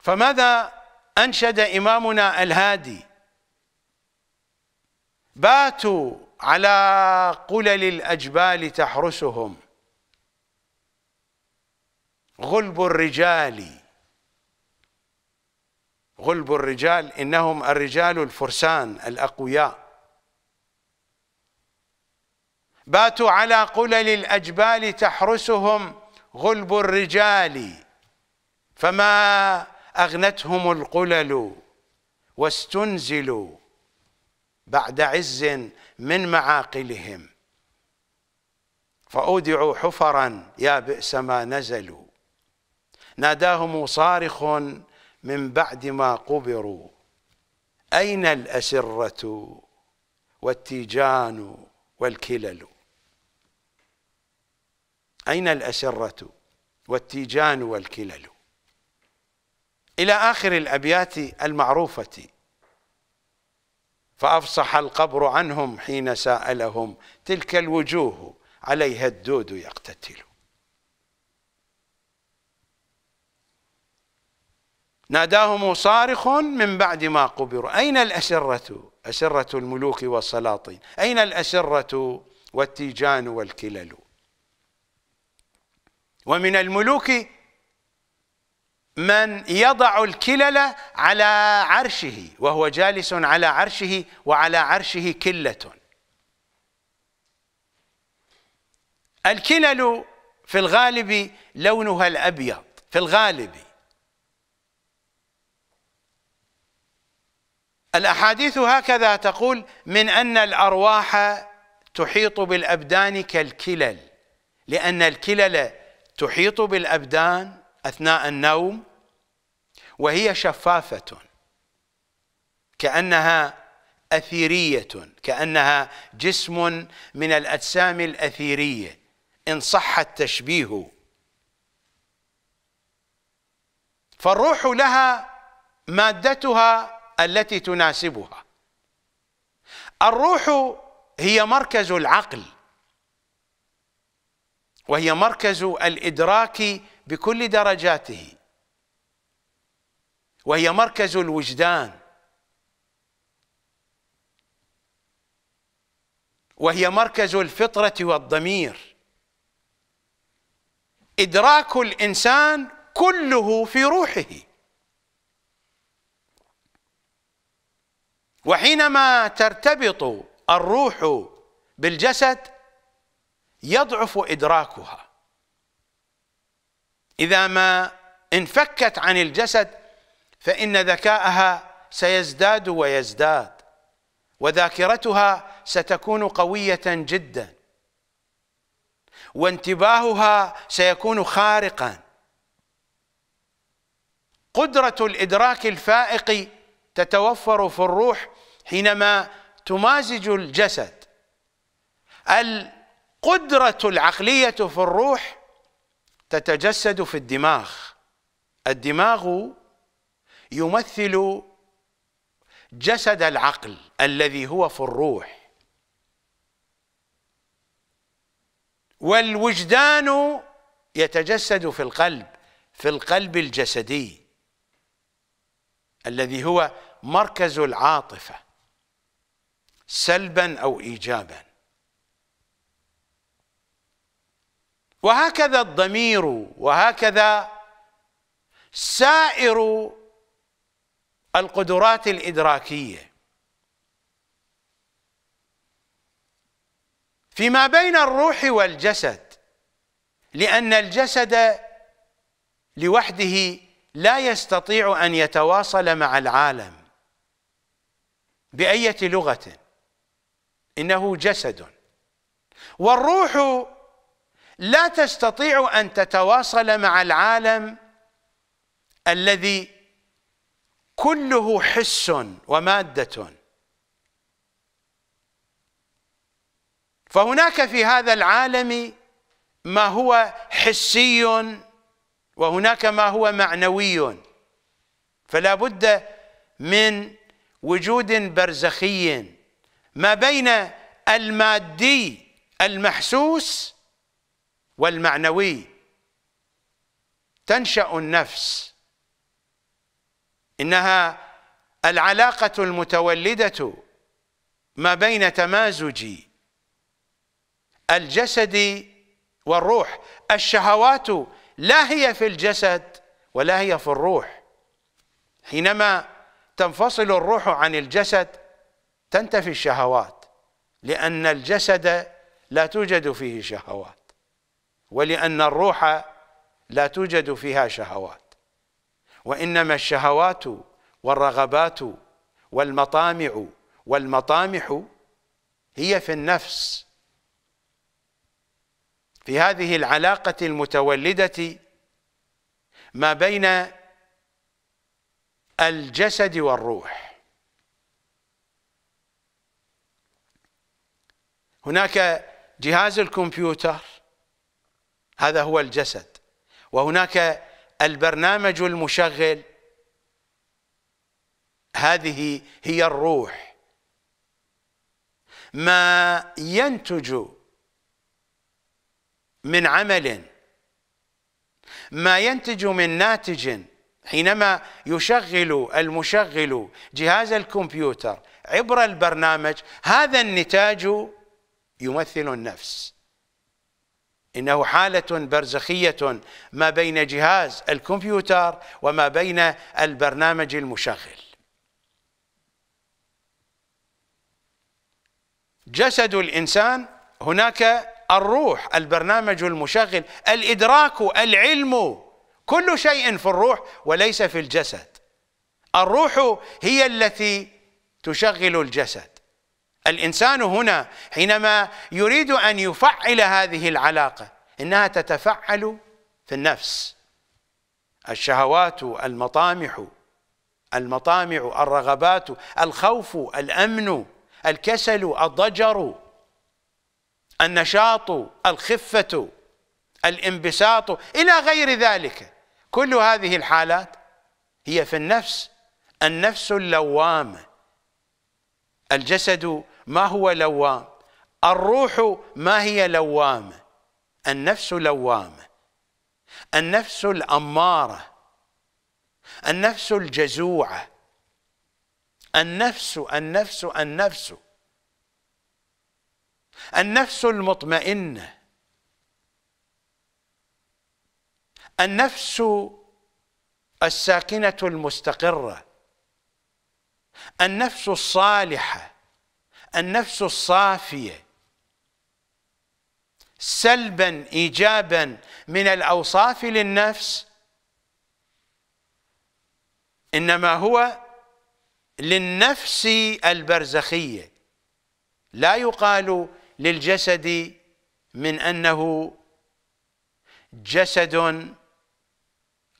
فماذا انشد امامنا الهادي باتوا على قلل الاجبال تحرسهم غلب الرجال غلب الرجال انهم الرجال الفرسان الاقوياء باتوا على قلل الأجبال تحرسهم غلب الرجال فما أغنتهم القلل واستنزلوا بعد عز من معاقلهم فأودعوا حفرا يا بئس ما نزلوا ناداهم صارخ من بعد ما قبروا أين الأسرة والتيجان والكلل أين الأسرة والتيجان والكلل إلى آخر الأبيات المعروفة فأفصح القبر عنهم حين سألهم تلك الوجوه عليها الدود يقتتل ناداهم صارخ من بعد ما قبروا أين الأسرة أسرة الملوك والسلاطين أين الأسرة والتيجان والكلل ومن الملوك من يضع الكلل على عرشه وهو جالس على عرشه وعلى عرشه كلة الكلل في الغالب لونها الأبيض في الغالب الأحاديث هكذا تقول من أن الأرواح تحيط بالأبدان كالكلل لأن الكلل تحيط بالأبدان أثناء النوم وهي شفافة كأنها أثيرية كأنها جسم من الأجسام الأثيرية إن صح التشبيه فالروح لها مادتها التي تناسبها الروح هي مركز العقل وهي مركز الادراك بكل درجاته وهي مركز الوجدان وهي مركز الفطره والضمير ادراك الانسان كله في روحه وحينما ترتبط الروح بالجسد يضعف إدراكها إذا ما انفكت عن الجسد فإن ذكاءها سيزداد ويزداد وذاكرتها ستكون قوية جدا وانتباهها سيكون خارقا قدرة الإدراك الفائق تتوفر في الروح حينما تمازج الجسد القدرة العقلية في الروح تتجسد في الدماغ الدماغ يمثل جسد العقل الذي هو في الروح والوجدان يتجسد في القلب في القلب الجسدي الذي هو مركز العاطفه سلبا او ايجابا وهكذا الضمير وهكذا سائر القدرات الادراكيه فيما بين الروح والجسد لان الجسد لوحده لا يستطيع ان يتواصل مع العالم بايه لغه انه جسد والروح لا تستطيع أن تتواصل مع العالم الذي كله حس ومادة فهناك في هذا العالم ما هو حسي وهناك ما هو معنوي فلا بد من وجود برزخي ما بين المادي المحسوس والمعنوي تنشأ النفس إنها العلاقة المتولدة ما بين تمازج الجسد والروح الشهوات لا هي في الجسد ولا هي في الروح حينما تنفصل الروح عن الجسد تنتفي الشهوات لأن الجسد لا توجد فيه شهوات ولأن الروح لا توجد فيها شهوات وإنما الشهوات والرغبات والمطامع والمطامح هي في النفس في هذه العلاقة المتولدة ما بين الجسد والروح هناك جهاز الكمبيوتر هذا هو الجسد وهناك البرنامج المشغل هذه هي الروح ما ينتج من عمل ما ينتج من ناتج حينما يشغل المشغل جهاز الكمبيوتر عبر البرنامج هذا النتاج يمثل النفس إنه حالة برزخية ما بين جهاز الكمبيوتر وما بين البرنامج المشغل جسد الإنسان هناك الروح البرنامج المشغل الإدراك العلم كل شيء في الروح وليس في الجسد الروح هي التي تشغل الجسد الانسان هنا حينما يريد ان يفعل هذه العلاقه انها تتفعل في النفس الشهوات المطامح المطامع الرغبات الخوف الامن الكسل الضجر النشاط الخفه الانبساط الى غير ذلك كل هذه الحالات هي في النفس النفس اللوامه الجسد ما هو لوام الروح ما هي لوامة النفس لوامة النفس الأمارة النفس الجزوعة النفس النفس النفس النفس المطمئنة النفس الساكنة المستقرة النفس الصالحة النفس الصافيه سلبا ايجابا من الاوصاف للنفس انما هو للنفس البرزخيه لا يقال للجسد من انه جسد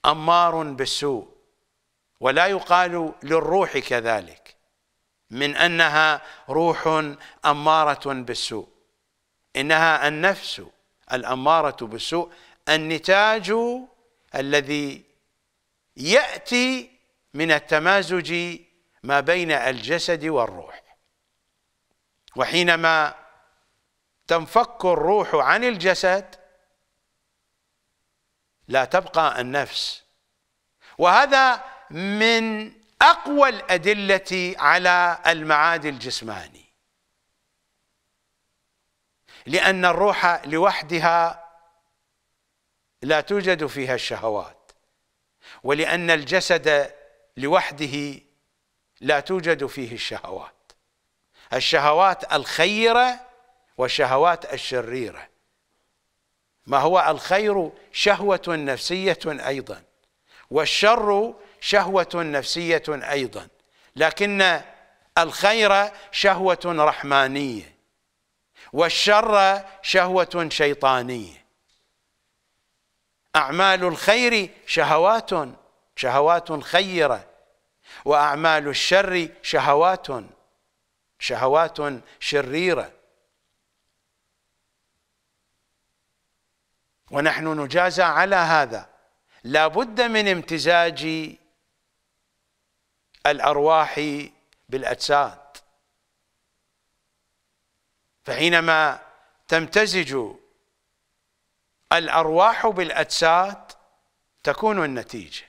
امار بالسوء ولا يقال للروح كذلك من انها روح اماره بالسوء انها النفس الاماره بالسوء النتاج الذي ياتي من التمازج ما بين الجسد والروح وحينما تنفك الروح عن الجسد لا تبقى النفس وهذا من أقوى الأدلة على المعاد الجسماني لأن الروح لوحدها لا توجد فيها الشهوات ولأن الجسد لوحده لا توجد فيه الشهوات الشهوات الخيرة والشهوات الشريرة ما هو الخير شهوة نفسية أيضا والشر شهوة نفسية أيضا لكن الخير شهوة رحمانية والشر شهوة شيطانية أعمال الخير شهوات شهوات خيرة وأعمال الشر شهوات شهوات شريرة ونحن نجازى على هذا لا بد من امتزاج الأرواح بالأجساد فحينما تمتزج الأرواح بالأجساد تكون النتيجة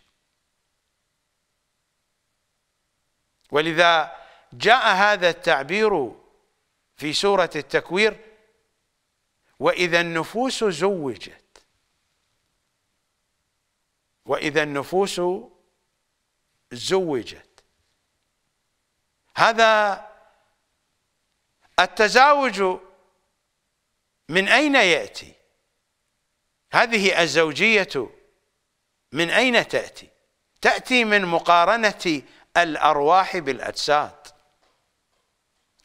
ولذا جاء هذا التعبير في سورة التكوير وإذا النفوس زوجت وإذا النفوس زوجت هذا التزاوج من أين يأتي هذه الزوجية من أين تأتي تأتي من مقارنة الأرواح بالأجساد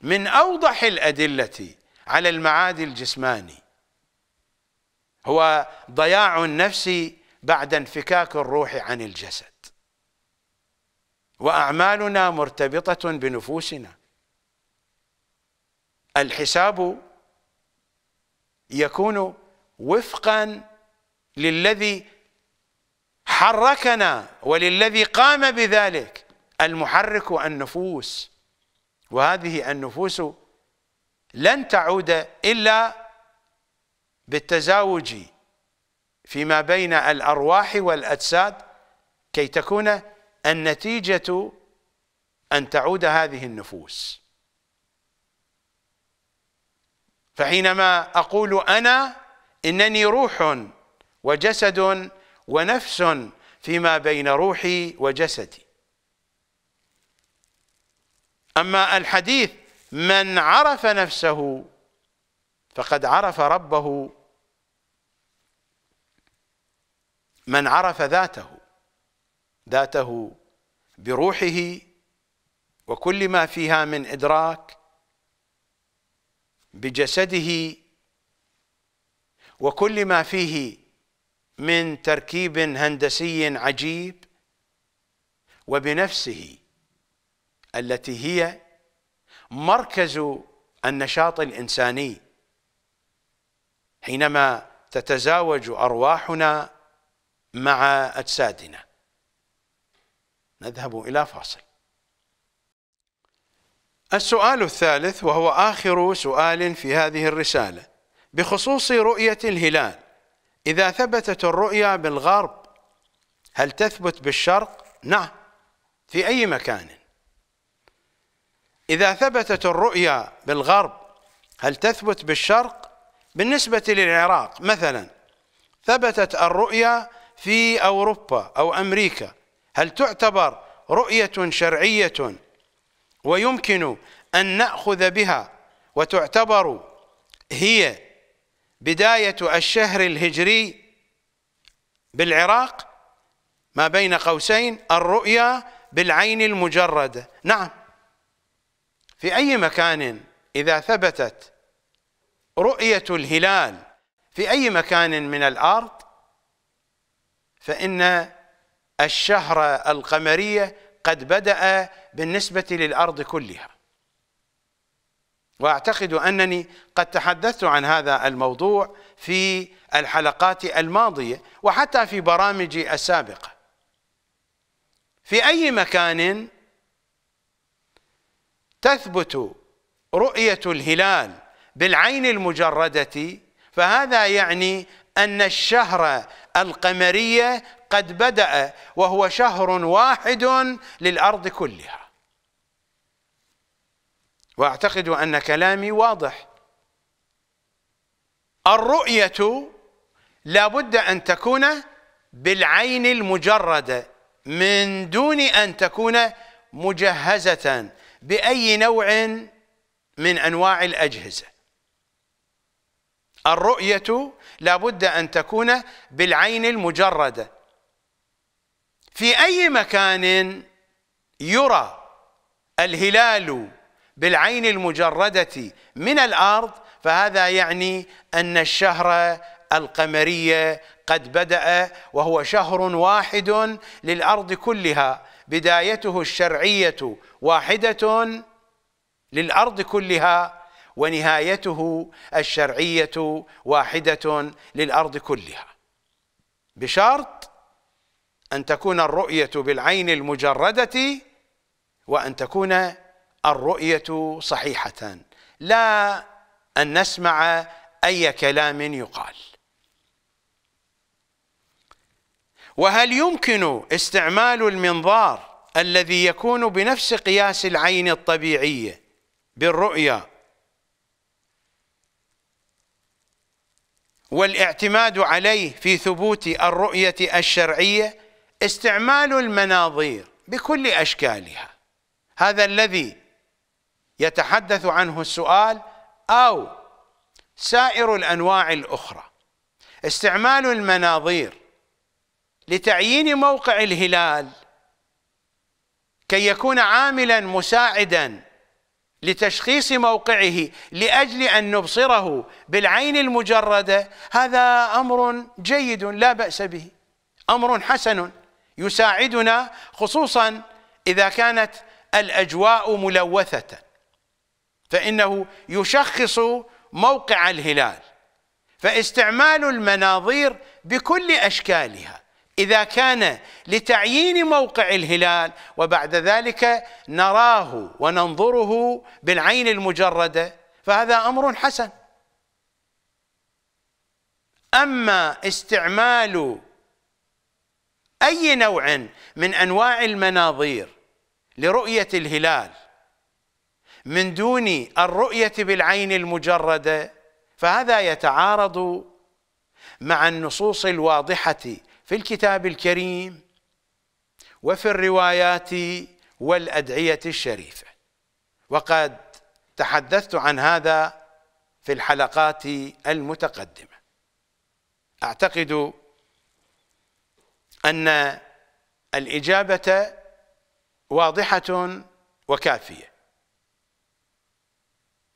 من أوضح الأدلة على المعاد الجسماني هو ضياع النفس بعد انفكاك الروح عن الجسد واعمالنا مرتبطه بنفوسنا الحساب يكون وفقا للذي حركنا وللذي قام بذلك المحرك النفوس وهذه النفوس لن تعود الا بالتزاوج فيما بين الارواح والاجساد كي تكون النتيجة أن تعود هذه النفوس فحينما أقول أنا إنني روح وجسد ونفس فيما بين روحي وجسدي أما الحديث من عرف نفسه فقد عرف ربه من عرف ذاته ذاته بروحه وكل ما فيها من ادراك بجسده وكل ما فيه من تركيب هندسي عجيب وبنفسه التي هي مركز النشاط الانساني حينما تتزاوج ارواحنا مع اجسادنا نذهب إلى فاصل السؤال الثالث وهو آخر سؤال في هذه الرسالة بخصوص رؤية الهلال إذا ثبتت الرؤيا بالغرب هل تثبت بالشرق؟ نعم في أي مكان إذا ثبتت الرؤيا بالغرب هل تثبت بالشرق؟ بالنسبة للعراق مثلا ثبتت الرؤيا في أوروبا أو أمريكا هل تعتبر رؤية شرعية ويمكن أن نأخذ بها وتعتبر هي بداية الشهر الهجري بالعراق ما بين قوسين الرؤيا بالعين المجردة نعم في أي مكان إذا ثبتت رؤية الهلال في أي مكان من الأرض فإن الشهرة القمرية قد بدأ بالنسبة للأرض كلها وأعتقد أنني قد تحدثت عن هذا الموضوع في الحلقات الماضية وحتى في برامجي السابقة في أي مكان تثبت رؤية الهلال بالعين المجردة فهذا يعني أن الشهرة القمرية قد بدأ وهو شهر واحد للأرض كلها وأعتقد أن كلامي واضح الرؤية لابد أن تكون بالعين المجردة من دون أن تكون مجهزة بأي نوع من أنواع الأجهزة الرؤية لابد أن تكون بالعين المجردة في أي مكان يرى الهلال بالعين المجردة من الأرض فهذا يعني أن الشهر القمرية قد بدأ وهو شهر واحد للأرض كلها بدايته الشرعية واحدة للأرض كلها ونهايته الشرعية واحدة للأرض كلها بشرط أن تكون الرؤية بالعين المجردة وأن تكون الرؤية صحيحة لا أن نسمع أي كلام يقال وهل يمكن استعمال المنظار الذي يكون بنفس قياس العين الطبيعية بالرؤية والاعتماد عليه في ثبوت الرؤية الشرعية استعمال المناظير بكل اشكالها هذا الذي يتحدث عنه السؤال او سائر الانواع الاخرى استعمال المناظير لتعيين موقع الهلال كي يكون عاملا مساعدا لتشخيص موقعه لاجل ان نبصره بالعين المجرده هذا امر جيد لا باس به امر حسن يساعدنا خصوصا اذا كانت الاجواء ملوثه فانه يشخص موقع الهلال فاستعمال المناظير بكل اشكالها اذا كان لتعيين موقع الهلال وبعد ذلك نراه وننظره بالعين المجرده فهذا امر حسن اما استعمال أي نوع من أنواع المناظير لرؤية الهلال من دون الرؤية بالعين المجردة فهذا يتعارض مع النصوص الواضحة في الكتاب الكريم وفي الروايات والأدعية الشريفة وقد تحدثت عن هذا في الحلقات المتقدمة أعتقد أن الإجابة واضحة وكافية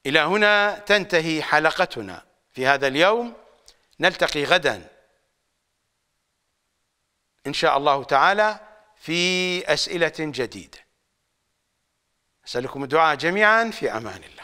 إلى هنا تنتهي حلقتنا في هذا اليوم نلتقي غدا إن شاء الله تعالى في أسئلة جديدة أسألكم الدعاء جميعا في أمان الله